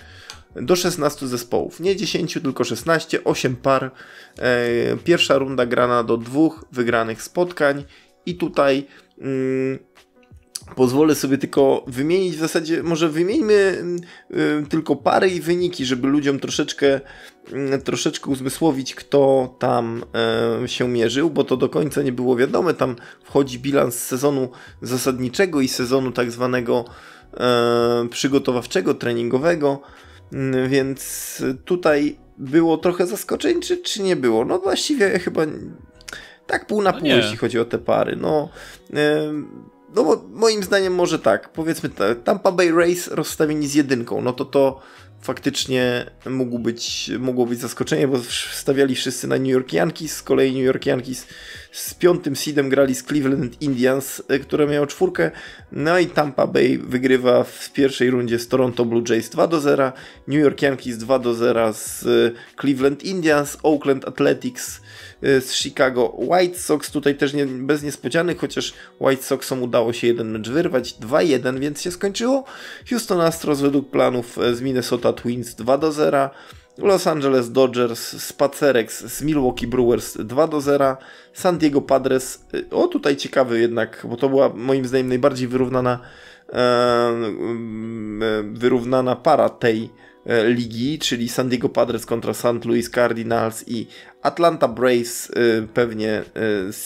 do 16 zespołów. Nie 10, tylko 16, 8 par. E, pierwsza runda grana do dwóch wygranych spotkań i tutaj mm, pozwolę sobie tylko wymienić w zasadzie, może wymieńmy y, y tylko pary i wyniki, żeby ludziom troszeczkę y, troszeczkę uzmysłowić, kto tam y, się mierzył, bo to do końca nie było wiadome. Tam wchodzi bilans sezonu zasadniczego i sezonu tak zwanego E, przygotowawczego, treningowego, mm, więc tutaj było trochę zaskoczeń, czy, czy nie było? No właściwie chyba tak pół na no pół, no jeśli chodzi o te pary. No, e, no moim zdaniem może tak, powiedzmy Tampa Bay Race rozstawieni z jedynką, no to to faktycznie mógł być, mogło być zaskoczenie, bo stawiali wszyscy na New York Yankees, z kolei New York Yankees z piątym seedem grali z Cleveland Indians, e, które miało czwórkę, no i Tampa Bay wygrywa w pierwszej rundzie z Toronto Blue Jays 2 do 0, New York Yankees 2 do 0 z e, Cleveland Indians, Oakland Athletics Y, z Chicago White Sox. Tutaj też nie, bez niespodzianek, chociaż White Soxom udało się jeden mecz wyrwać 2-1, więc się skończyło. Houston Astros według planów y, z Minnesota Twins 2-0. Los Angeles Dodgers, spacerek z Milwaukee Brewers 2 do 0, San Diego Padres, y, o tutaj ciekawy jednak, bo to była moim zdaniem najbardziej wyrównana, e, wyrównana para tej E, ligi, czyli San Diego Padres kontra St. Louis Cardinals i Atlanta Braves, e, pewnie e,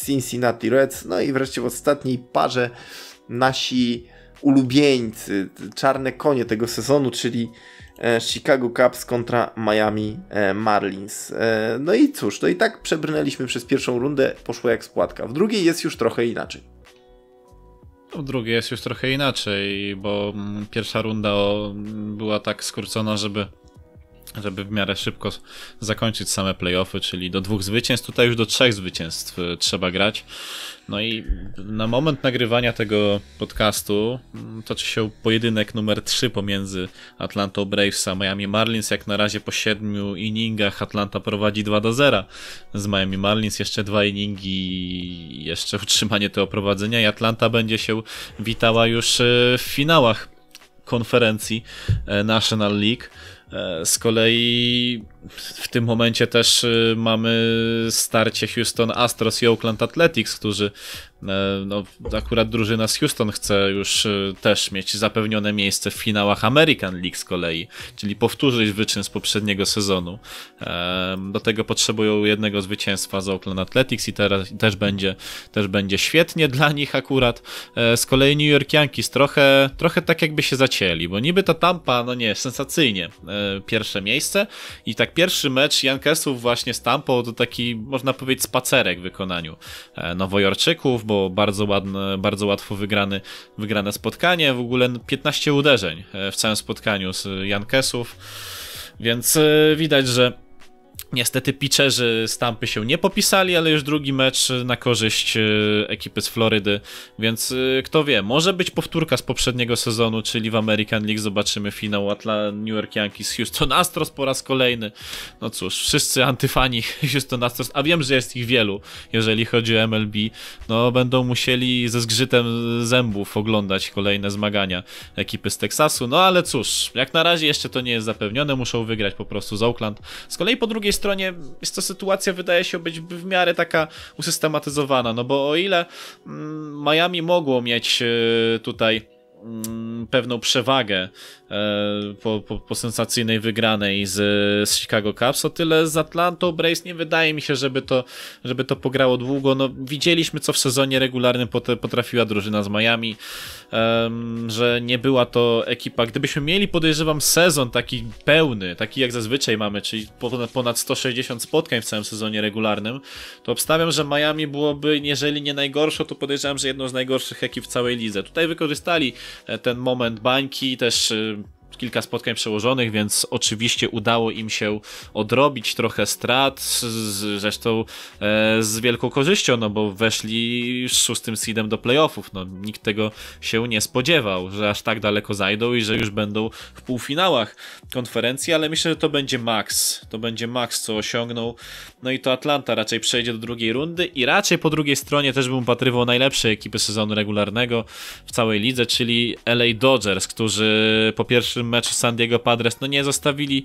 Cincinnati Reds, no i wreszcie w ostatniej parze nasi ulubieńcy, czarne konie tego sezonu, czyli Chicago Cubs kontra Miami Marlins. No i cóż, to i tak przebrnęliśmy przez pierwszą rundę, poszło jak spłatka. W drugiej jest już trochę inaczej.
No, drugie jest już trochę inaczej, bo mm, pierwsza runda była tak skrócona, żeby żeby w miarę szybko zakończyć same playoffy, czyli do dwóch zwycięstw, tutaj już do trzech zwycięstw e, trzeba grać. No i na moment nagrywania tego podcastu mm, toczy się pojedynek numer 3 pomiędzy Atlanta Braves a Miami Marlins. Jak na razie po siedmiu inningach Atlanta prowadzi 2 do 0 z Miami Marlins. Jeszcze dwa inningi, jeszcze utrzymanie tego prowadzenia i Atlanta będzie się witała już e, w finałach konferencji e, National League. E, z kolei w tym momencie też y, mamy starcie Houston Astros i Oakland Athletics, którzy e, no, akurat drużyna z Houston chce już y, też mieć zapewnione miejsce w finałach American League z kolei, czyli powtórzyć wyczyn z poprzedniego sezonu. E, do tego potrzebują jednego zwycięstwa z Oakland Athletics i teraz też będzie, też będzie świetnie dla nich akurat. E, z kolei New York Yankees trochę, trochę tak jakby się zacięli, bo niby ta Tampa, no nie, sensacyjnie pierwsze miejsce i tak pierwszy mecz Jankesów właśnie z po to taki, można powiedzieć, spacerek w wykonaniu e, nowojorczyków, bo bardzo, ładne, bardzo łatwo wygrany, wygrane spotkanie, w ogóle 15 uderzeń e, w całym spotkaniu z Jankesów, więc e, widać, że Niestety pitcherzy Stampy się nie popisali, ale już drugi mecz na korzyść e, ekipy z Florydy, więc e, kto wie, może być powtórka z poprzedniego sezonu, czyli w American League zobaczymy finał Atla New York Yankees Houston Astros po raz kolejny. No cóż, wszyscy antyfani Houston Astros, a wiem, że jest ich wielu, jeżeli chodzi o MLB, no będą musieli ze zgrzytem zębów oglądać kolejne zmagania ekipy z Teksasu, no ale cóż, jak na razie jeszcze to nie jest zapewnione, muszą wygrać po prostu z Oakland. Z kolei po drugiej drugiej stronie jest to sytuacja, wydaje się być w miarę taka usystematyzowana, no bo o ile mm, Miami mogło mieć y, tutaj Mm, pewną przewagę e, po, po, po, sensacyjnej wygranej z, z Chicago Cubs, o tyle z Atlantą Braves nie wydaje mi się, żeby to, żeby to pograło długo. No, widzieliśmy, co w sezonie regularnym potrafiła drużyna z Miami, że nie była to ekipa. Gdybyśmy mieli, podejrzewam, sezon taki pełny, taki jak zazwyczaj mamy, czyli ponad 160 spotkań w całym sezonie regularnym, to obstawiam, że Miami byłoby, jeżeli nie najgorsze, to podejrzewam, że jedną z najgorszych ekip w całej lidze. Tutaj wykorzystali ten moment bańki, też y, kilka spotkań przełożonych, więc oczywiście udało im się odrobić trochę strat, zresztą e, z wielką korzyścią, no bo weszli z szóstym seedem do playoffów, no nikt tego się nie spodziewał, że aż tak daleko zajdą i że już będą w półfinałach konferencji, ale myślę, że to będzie max, to będzie max, co osiągnął, no i to Atlanta raczej przejdzie do drugiej rundy i raczej po drugiej stronie też bym patrywał najlepsze ekipy sezonu regularnego w całej lidze, czyli LA Dodgers, którzy po pierwszym mecz meczu San Diego Padres, no nie zostawili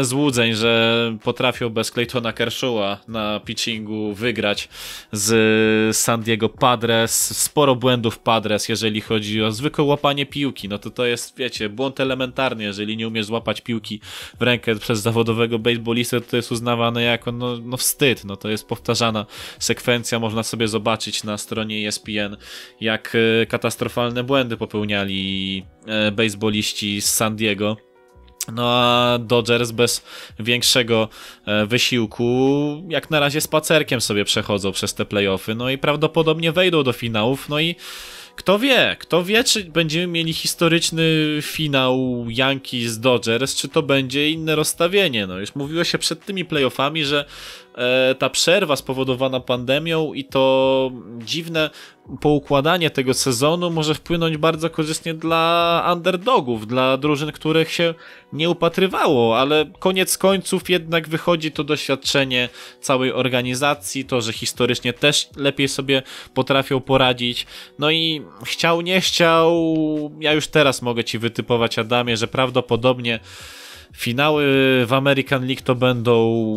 e, złudzeń, że potrafią bez Claytona Kershaw'a na pitchingu wygrać z San Diego Padres. Sporo błędów Padres, jeżeli chodzi o zwykłe łapanie piłki, no to to jest, wiecie, błąd elementarny, jeżeli nie umiesz złapać piłki w rękę przez zawodowego baseballistę, to jest uznawane jako no, no wstyd, no to jest powtarzana sekwencja, można sobie zobaczyć na stronie ESPN, jak e, katastrofalne błędy popełniali E, baseboliści z San Diego. No a Dodgers bez większego e, wysiłku, jak na razie spacerkiem sobie przechodzą przez te playoffy, no i prawdopodobnie wejdą do finałów, no i kto wie, kto wie, czy będziemy mieli historyczny finał Yankees z Dodgers, czy to będzie inne rozstawienie. No już mówiło się przed tymi playoffami, że E, ta przerwa spowodowana pandemią i to dziwne poukładanie tego sezonu może wpłynąć bardzo korzystnie dla underdogów, dla drużyn, których się nie upatrywało, ale koniec końców jednak wychodzi to doświadczenie całej organizacji, to, że historycznie też lepiej sobie potrafią poradzić. No i chciał, nie chciał, ja już teraz mogę ci wytypować, Adamie, że prawdopodobnie finały w American League to będą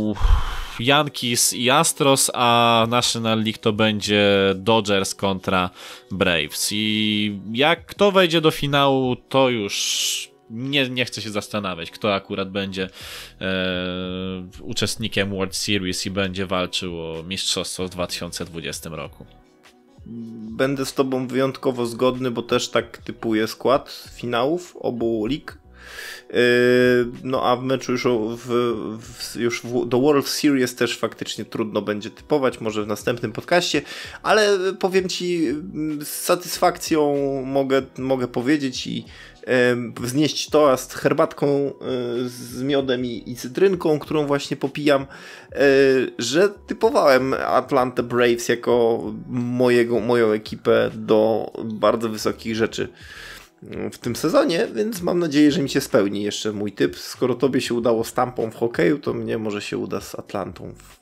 Yankees i Astros, a National League to będzie Dodgers kontra Braves. I jak kto wejdzie do finału, to już nie, nie chcę się zastanawiać, kto akurat będzie e, uczestnikiem World Series i będzie walczył o mistrzostwo w 2020 roku.
Będę z Tobą wyjątkowo zgodny, bo też tak typuję skład finałów obu lig. Yy, no a w meczu już, w, w, już w, do World Series też faktycznie trudno będzie typować, może w następnym podcaście, ale powiem Ci mm, z satysfakcją mogę, mogę powiedzieć i wznieść toast herbatką y, z miodem i, cytrynką, którą właśnie popijam, y, że typowałem Atlanta Braves jako mojego, moją ekipę do bardzo wysokich rzeczy w tym sezonie, więc mam nadzieję, że mi się spełni jeszcze mój typ. Skoro tobie się udało z Tampą w hokeju, to mnie może się uda z Atlantą w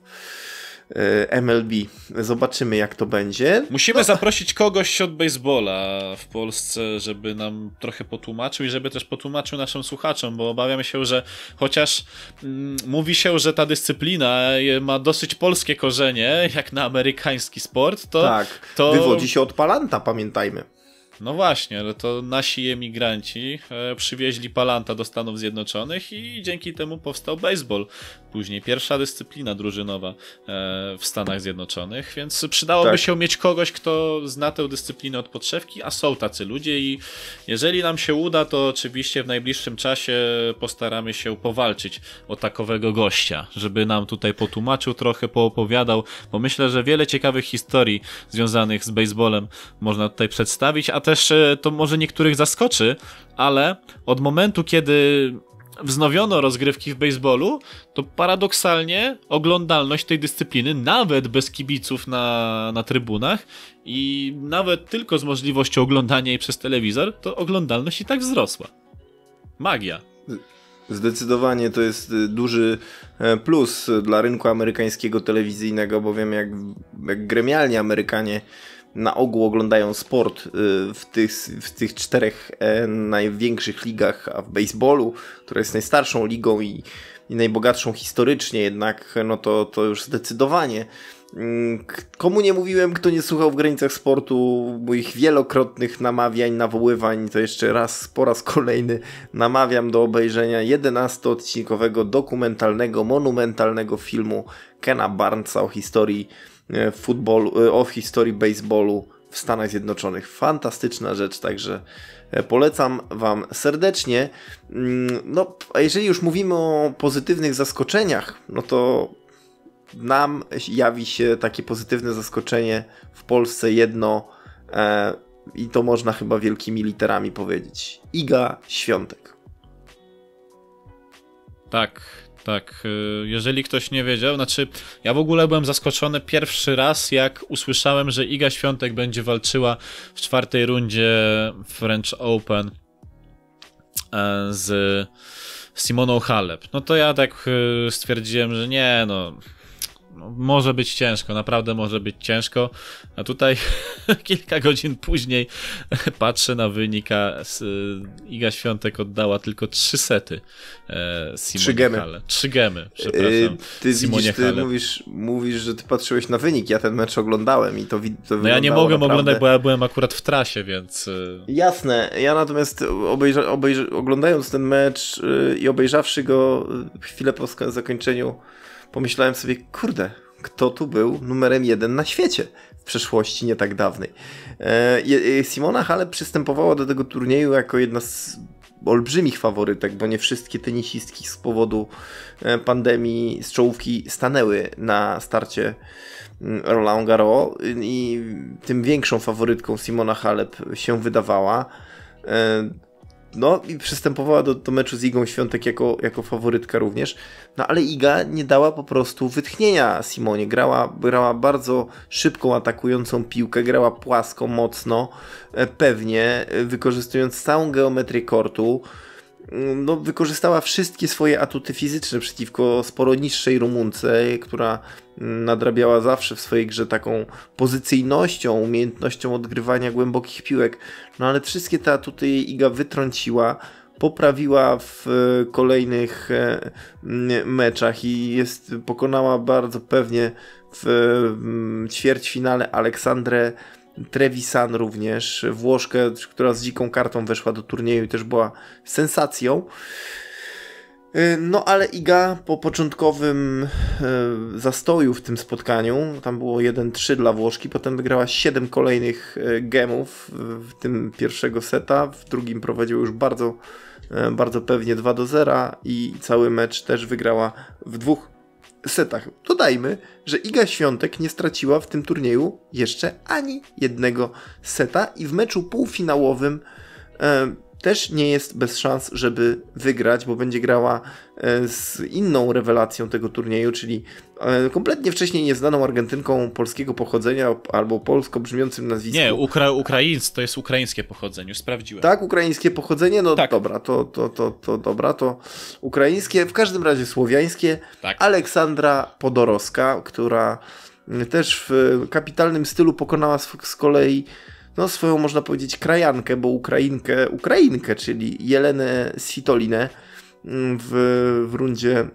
e, MLB. Zobaczymy, jak to
będzie. Musimy no. zaprosić kogoś od baseballa w Polsce, żeby nam trochę potłumaczył i żeby też potłumaczył naszym słuchaczom, bo obawiam się, że chociaż mm, mówi się, że ta dyscyplina ma dosyć polskie korzenie, jak na amerykański sport, to. Tak, to... wywodzi
się od Palanta, pamiętajmy.
No właśnie, ale to nasi emigranci e, przywieźli palanta do Stanów Zjednoczonych i dzięki temu powstał baseball później pierwsza dyscyplina drużynowa e, w Stanach Zjednoczonych, więc przydałoby tak. się mieć kogoś, kto zna tę dyscyplinę od podszewki, a są tacy ludzie i jeżeli nam się uda, to oczywiście w najbliższym czasie postaramy się powalczyć o takowego gościa, żeby nam tutaj potłumaczył trochę, poopowiadał, bo myślę, że wiele ciekawych historii związanych z baseballem można tutaj przedstawić, a też e, to może niektórych zaskoczy, ale od momentu, kiedy wznowiono rozgrywki w baseballu, to paradoksalnie oglądalność tej dyscypliny, nawet bez kibiców na, na trybunach i nawet tylko z możliwością oglądania jej przez telewizor, to oglądalność i tak wzrosła. Magia.
Zdecydowanie to jest y, duży e, plus dla rynku amerykańskiego telewizyjnego, bowiem jak, jak gremialnie Amerykanie na ogół oglądają sport y, w tych, w tych czterech e, największych ligach, a w baseballu, która jest najstarszą ligą i, i najbogatszą historycznie, jednak no to, to już zdecydowanie. Mm, komu nie mówiłem, kto nie słuchał w granicach sportu moich wielokrotnych namawiań, nawoływań, to jeszcze raz, po raz kolejny namawiam do obejrzenia 11-odcinkowego dokumentalnego, monumentalnego filmu Kena Barnesa o historii E, futbolu, e, o historii baseballu w Stanach Zjednoczonych. Fantastyczna rzecz, także e, polecam Wam serdecznie. Mm, no, a jeżeli już mówimy o pozytywnych zaskoczeniach, no to nam jawi się takie pozytywne zaskoczenie w Polsce jedno e, i to można chyba wielkimi literami powiedzieć. Iga Świątek.
Tak, tak. Y, jeżeli ktoś nie wiedział, znaczy ja w ogóle byłem zaskoczony pierwszy raz, jak usłyszałem, że Iga Świątek będzie walczyła w czwartej rundzie French Open e, z Simoną Halep. No to ja tak y, stwierdziłem, że nie, no no, może być ciężko, naprawdę może być ciężko. A tutaj kilka godzin później patrzę na wynik, y, Iga Świątek oddała tylko trzy sety e, Trzy gemy. Trzy gemy, przepraszam. Yy, ty, widzisz, ty
mówisz, mówisz, że ty patrzyłeś na wynik, ja ten mecz oglądałem i to, to No ja nie mogłem naprawdę... oglądać, bo
ja byłem akurat w trasie, więc... Y,
Jasne, ja natomiast obejrza, obejrza, oglądając ten mecz y, i obejrzawszy go chwilę po zakończeniu pomyślałem sobie, kurde, kto tu był numerem jeden na świecie w przeszłości nie tak dawnej. E, e Simona Halep przystępowała do tego turnieju jako jedna z olbrzymich faworytek, bo nie wszystkie tenisistki z powodu e, pandemii z czołówki stanęły na starcie mm, Roland Garros i tym większą faworytką Simona Halep się wydawała. E, no i przystępowała do, do meczu z Igą Świątek jako, jako faworytka również, no ale Iga nie dała po prostu wytchnienia Simonie, grała, grała bardzo szybką, atakującą piłkę, grała płasko, mocno, e, pewnie, e, wykorzystując całą geometrię kortu, Mm, no, wykorzystała wszystkie swoje atuty fizyczne przeciwko sporo niższej Rumunce, która mm, nadrabiała zawsze w swojej grze taką pozycyjnością, umiejętnością odgrywania głębokich piłek. No ale wszystkie te atuty jej Iga wytrąciła, poprawiła w e, kolejnych e, mm, meczach i jest, pokonała bardzo pewnie w ćwierćfinale Aleksandrę Trevisan również, Włoszkę, która z dziką kartą weszła do turnieju i też była sensacją. Y, no ale Iga po początkowym y, zastoju w tym spotkaniu, tam było 1-3 dla Włoszki, potem wygrała 7 kolejnych y, gemów, w tym pierwszego seta, w drugim prowadziła już bardzo, bardzo pewnie 2 do 0 i cały mecz też wygrała w dwóch setach. Dodajmy, że Iga Świątek nie straciła w tym turnieju jeszcze ani jednego seta i w meczu półfinałowym e, też nie jest bez szans, żeby wygrać, bo będzie grała e, z inną rewelacją tego turnieju, czyli e, kompletnie wcześniej nieznaną Argentynką polskiego pochodzenia albo polsko brzmiącym nazwiskiem. Nie,
ukra Ukraińc, to jest ukraińskie pochodzenie, sprawdziłem.
Tak, ukraińskie pochodzenie, no tak. dobra, to, to, to, to dobra, to ukraińskie, w każdym razie słowiańskie. Tak. Aleksandra Podorowska, która też w kapitalnym stylu pokonała z kolei no swoją można powiedzieć krajankę, bo Ukrainkę, Ukrainkę, czyli Jelenę Sitolinę mm, w, w rundzie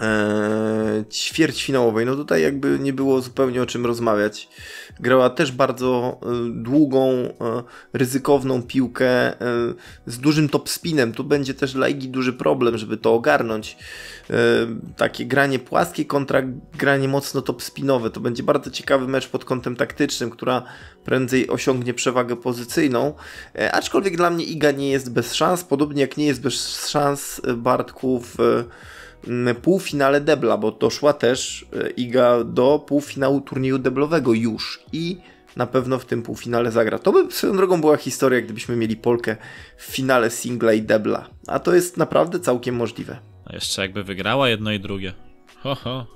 E, ćwierćfinałowej. No tutaj jakby nie było zupełnie o czym rozmawiać. Grała też bardzo e, długą, e, ryzykowną piłkę z dużym topspinem. Tu będzie też dla Igi duży problem, żeby to ogarnąć. Takie granie płaskie kontra granie mocno topspinowe. To będzie bardzo ciekawy mecz pod kątem taktycznym, która prędzej osiągnie przewagę pozycyjną. Aczkolwiek dla mnie Iga nie jest bez szans, podobnie jak nie jest bez szans Bartków w Mm, półfinale debla, bo doszła też e, Iga do półfinału turnieju deblowego już i na pewno w tym półfinale zagra. To by swoją drogą była historia, gdybyśmy mieli Polkę w finale
singla i debla, a
to jest naprawdę całkiem możliwe.
A jeszcze jakby wygrała jedno i drugie. Ho, ho.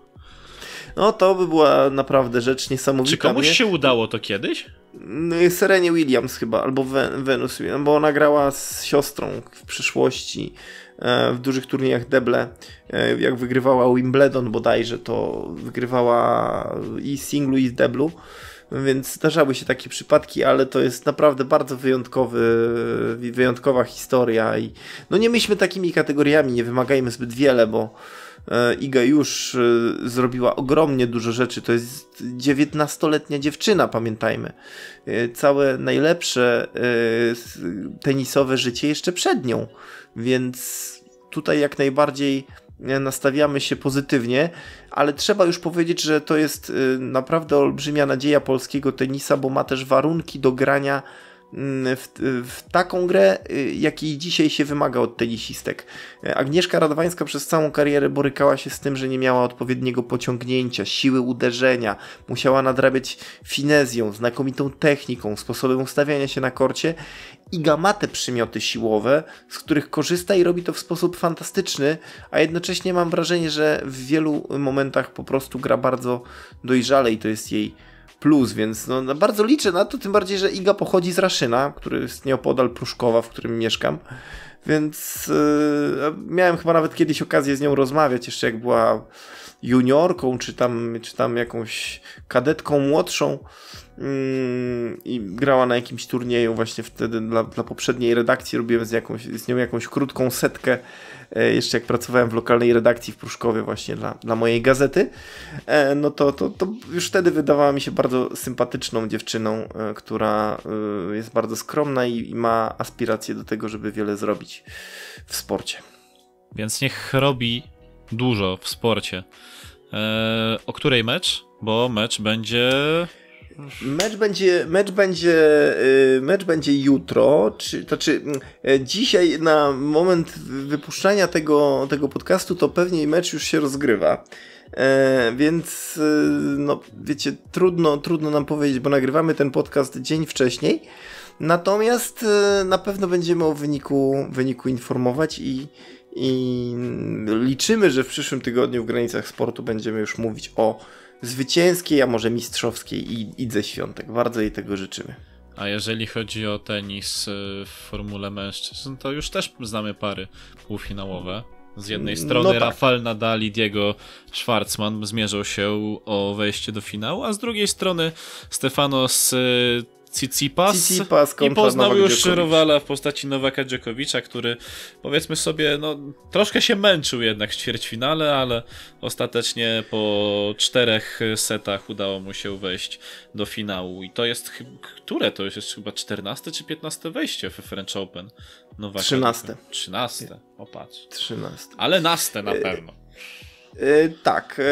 No to by była naprawdę rzecz niesamowita. Czy komuś się
udało to kiedyś?
Mm, Serenie Williams chyba, albo Venus, bo ona grała z siostrą w przyszłości. E, w dużych turniejach deble, e, jak wygrywała Wimbledon bodajże, to wygrywała i singlu i deblu, więc zdarzały się takie przypadki, ale to jest naprawdę bardzo wyjątkowy, wyjątkowa historia i no nie myślmy takimi kategoriami, nie wymagajmy zbyt wiele, bo e, Iga już zrobiła ogromnie dużo rzeczy. To jest 19-letnia dziewczyna, pamiętajmy. Całe najlepsze tenisowe życie jeszcze przed nią. Więc tutaj jak najbardziej e, nastawiamy się pozytywnie, ale trzeba już powiedzieć, że to jest e, naprawdę olbrzymia nadzieja polskiego tenisa, bo ma też warunki do grania mm, w, w, taką grę, e, jakiej dzisiaj się wymaga od tenisistek. Agnieszka Radwańska przez całą karierę borykała się z tym, że nie miała odpowiedniego pociągnięcia, siły uderzenia, musiała nadrabiać finezją, znakomitą techniką, sposobem ustawiania się na korcie i gamate przymioty siłowe, z których korzysta i robi to w sposób fantastyczny, a jednocześnie mam wrażenie, że w wielu momentach po prostu gra bardzo dojrzale i to jest jej plus, więc no, no bardzo liczę na to, tym bardziej, że Iga pochodzi z Raszyna, który jest nieopodal Pruszkowa, w którym mieszkam, więc yy, miałem chyba nawet kiedyś okazję z nią rozmawiać, jeszcze jak była juniorką, czy tam, czy tam jakąś kadetką młodszą mm, i grała na jakimś turnieju właśnie wtedy dla, dla poprzedniej redakcji robiłem z, jakąś, z nią jakąś krótką setkę e, jeszcze jak pracowałem w lokalnej redakcji w Pruszkowie właśnie dla, dla mojej gazety e, no to, to, to już wtedy wydawała mi się bardzo sympatyczną dziewczyną, e, która jest bardzo skromna i, i ma aspiracje do tego, żeby
wiele zrobić w sporcie. Więc niech robi dużo w sporcie. E, o której mecz? Bo mecz będzie.
Mecz będzie, mecz będzie, y, mecz będzie jutro, czy, to mm, e, dzisiaj na moment wypuszczania tego, tego podcastu to pewnie mecz już się rozgrywa. E, więc y, no wiecie, trudno, trudno nam powiedzieć, bo nagrywamy ten podcast dzień wcześniej. Natomiast y, na pewno będziemy o wyniku, wyniku informować i, i liczymy, że w przyszłym tygodniu w granicach sportu będziemy już mówić o zwycięskiej, a może mistrzowskiej i idze świątek.
Bardzo jej tego życzymy. A jeżeli chodzi o tenis y, w formule mężczyzn, to już też znamy pary półfinałowe. Z jednej mm, no strony no tak. Rafael Nadal i Diego Schwartzman zmierzą się o wejście do finału, a z drugiej strony Stefanos y, Tsitsipas, Tsitsipas i poznał już Dziokowicz. rywala w postaci Nowaka Dziokowicza, który powiedzmy sobie, no troszkę się męczył jednak w ćwierćfinale, ale ostatecznie po czterech setach udało mu się wejść do finału i to jest, które to jest chyba 14 czy 15 wejście w French Open Nowaka 13. 13, opatrz. 13. Ale naste na e, pewno.
E, tak, e,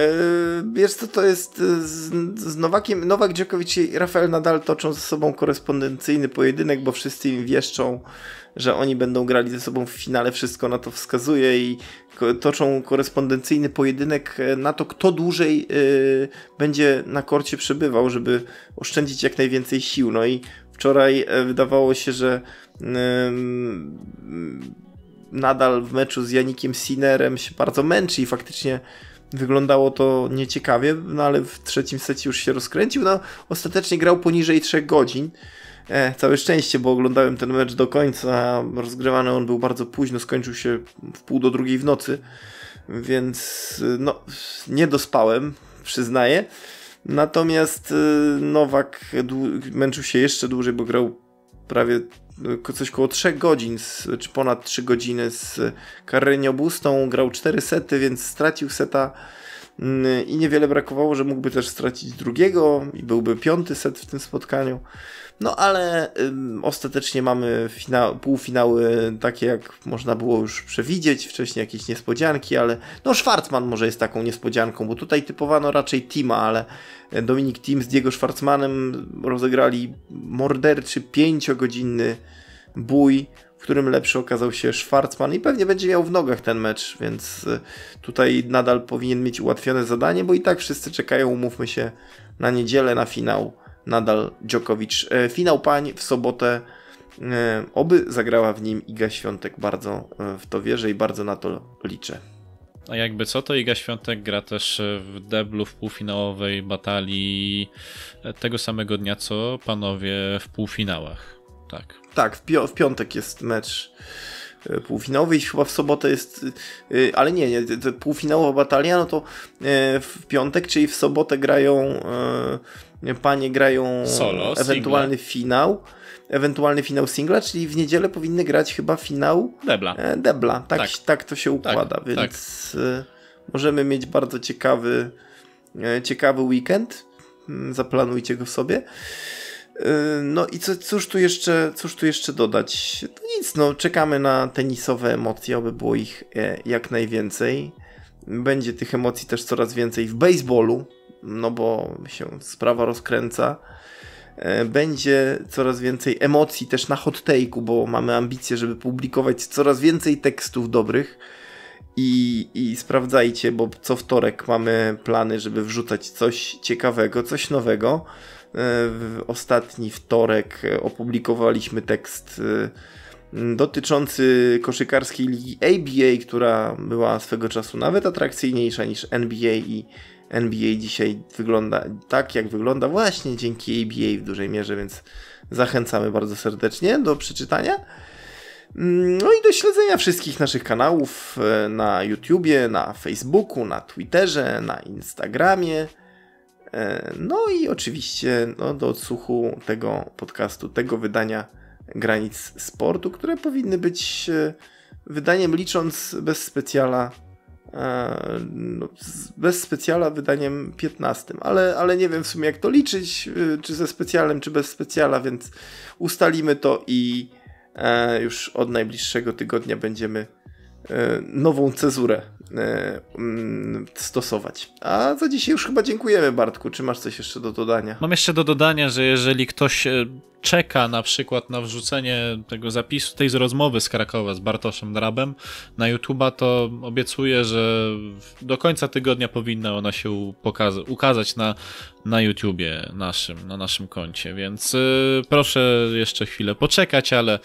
wiesz co, to jest e, z, z Nowakiem, Nowak Dziokowicz i Rafael nadal toczą ze sobą korespondencyjny pojedynek, bo wszyscy im wieszczą, że oni będą grali ze sobą w finale, wszystko na to wskazuje i toczą korespondencyjny pojedynek na to, kto dłużej będzie na korcie przebywał, żeby oszczędzić jak najwięcej sił. No i wczoraj wydawało się, że yy, nadal w meczu z Janikiem Sinerem się bardzo męczy i faktycznie wyglądało to nieciekawie, no ale w trzecim secie już się rozkręcił. No, ostatecznie grał poniżej 3 godzin. E, całe szczęście, bo oglądałem ten mecz do końca. Rozgrywany on był bardzo późno, skończył się w pół do drugiej w nocy, więc e, no, nie dospałem, przyznaję. Natomiast e, Nowak męczył się jeszcze dłużej, bo grał prawie coś koło 3 godzin, z, czy ponad 3 godziny z Carreño Bustą, grał 4 sety, więc stracił seta i niewiele brakowało, że mógłby też stracić drugiego i byłby piąty set w tym spotkaniu. No ale ym, ostatecznie mamy półfinały takie, jak można było już przewidzieć, wcześniej jakieś niespodzianki, ale no Schwartzman może jest taką niespodzianką, bo tutaj typowano raczej Tima, ale e, Dominik Tim z Diego Schwartzmanem rozegrali morderczy pięciogodzinny bój którym lepszy okazał się Schwarzman i pewnie będzie miał w nogach ten mecz, więc y, tutaj nadal powinien mieć ułatwione zadanie, bo i tak wszyscy czekają, umówmy się, na niedzielę, na finał. Nadal Djokovic. E, finał pań w sobotę. E, oby zagrała w nim Iga Świątek. Bardzo e, w to wierzę i bardzo na to liczę.
A jakby co, to Iga Świątek gra też w deblu w półfinałowej batalii tego samego dnia, co panowie w półfinałach. Tak.
Tak, w, pio w piątek jest mecz e, półfinałowy i chyba w sobotę jest, e, e, ale nie, nie półfinałowa batalia, no to w piątek, czyli w sobotę grają, panie grają Solo, ewentualny single. finał, ewentualny finał singla, czyli w niedzielę powinny grać chyba finał Debla. Debla. Tak, tak. tak to się tak, układa, tak, więc tak. możemy mieć bardzo ciekawy, ciekawy weekend. Mm, zaplanujcie go sobie. Y, no i co, cóż, tu jeszcze, cóż tu jeszcze dodać? No nic, no czekamy na tenisowe emocje, aby było ich e, jak najwięcej. Będzie tych emocji też coraz więcej w baseballu, no bo się sprawa rozkręca. E, będzie coraz więcej emocji też na hot take'u, bo mamy ambicje, żeby publikować coraz więcej tekstów dobrych. I, I sprawdzajcie, bo co wtorek mamy plany, żeby wrzucać coś ciekawego, coś nowego. E, w ostatni wtorek opublikowaliśmy tekst e, dotyczący koszykarskiej ligi ABA, która była swego czasu nawet atrakcyjniejsza niż NBA i NBA dzisiaj wygląda tak, jak wygląda właśnie dzięki ABA w dużej mierze, więc zachęcamy bardzo serdecznie do przeczytania. Mm, no i do śledzenia wszystkich naszych kanałów e, na YouTubie, na Facebooku, na Twitterze, na Instagramie. E, no i oczywiście no, do odsłuchu tego podcastu, tego wydania granic sportu, które powinny być e, wydaniem licząc bez specjala e, no, bez specjala wydaniem 15, ale, ale nie wiem w sumie jak to liczyć, czy ze specjalem, czy bez specjala, więc ustalimy to i już od najbliższego tygodnia będziemy nową cezurę E, mm, stosować. A za dzisiaj już chyba dziękujemy, Bartku. Czy masz coś jeszcze do dodania?
Mam jeszcze do dodania, że jeżeli ktoś e, czeka na przykład na wrzucenie tego zapisu, tej rozmowy z Krakowa z Bartoszem Drabem na YouTube'a, to obiecuję, że do końca tygodnia powinna ona się pokaza- ukazać na, na YouTubie naszym, na naszym koncie, więc yy, proszę jeszcze chwilę poczekać, ale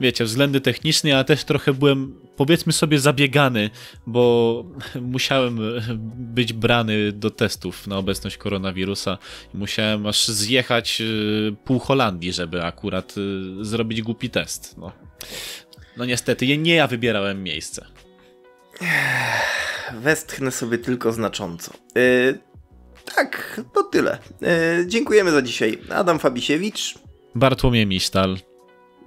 wiecie, względy techniczne, ja też trochę byłem powiedzmy sobie zabiegany, bo musiałem e, być brany do testów na obecność koronawirusa. Musiałem aż zjechać e, pół Holandii, żeby akurat e, zrobić głupi test. No, no niestety, nie ja wybierałem miejsce. Westchnę sobie tylko znacząco.
tak, to tyle. dziękujemy za dzisiaj. Adam
Fabisiewicz. Bartłomiej Misztal.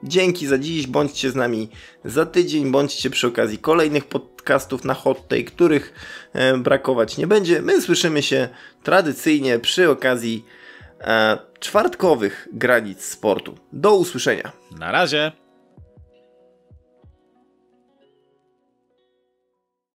Dzięki za dziś, bądźcie z nami za tydzień, bądźcie przy okazji kolejnych podcastów na Hot których e, brakować nie będzie. My słyszymy się tradycyjnie przy okazji e, czwartkowych granic sportu. Do usłyszenia.
Na razie.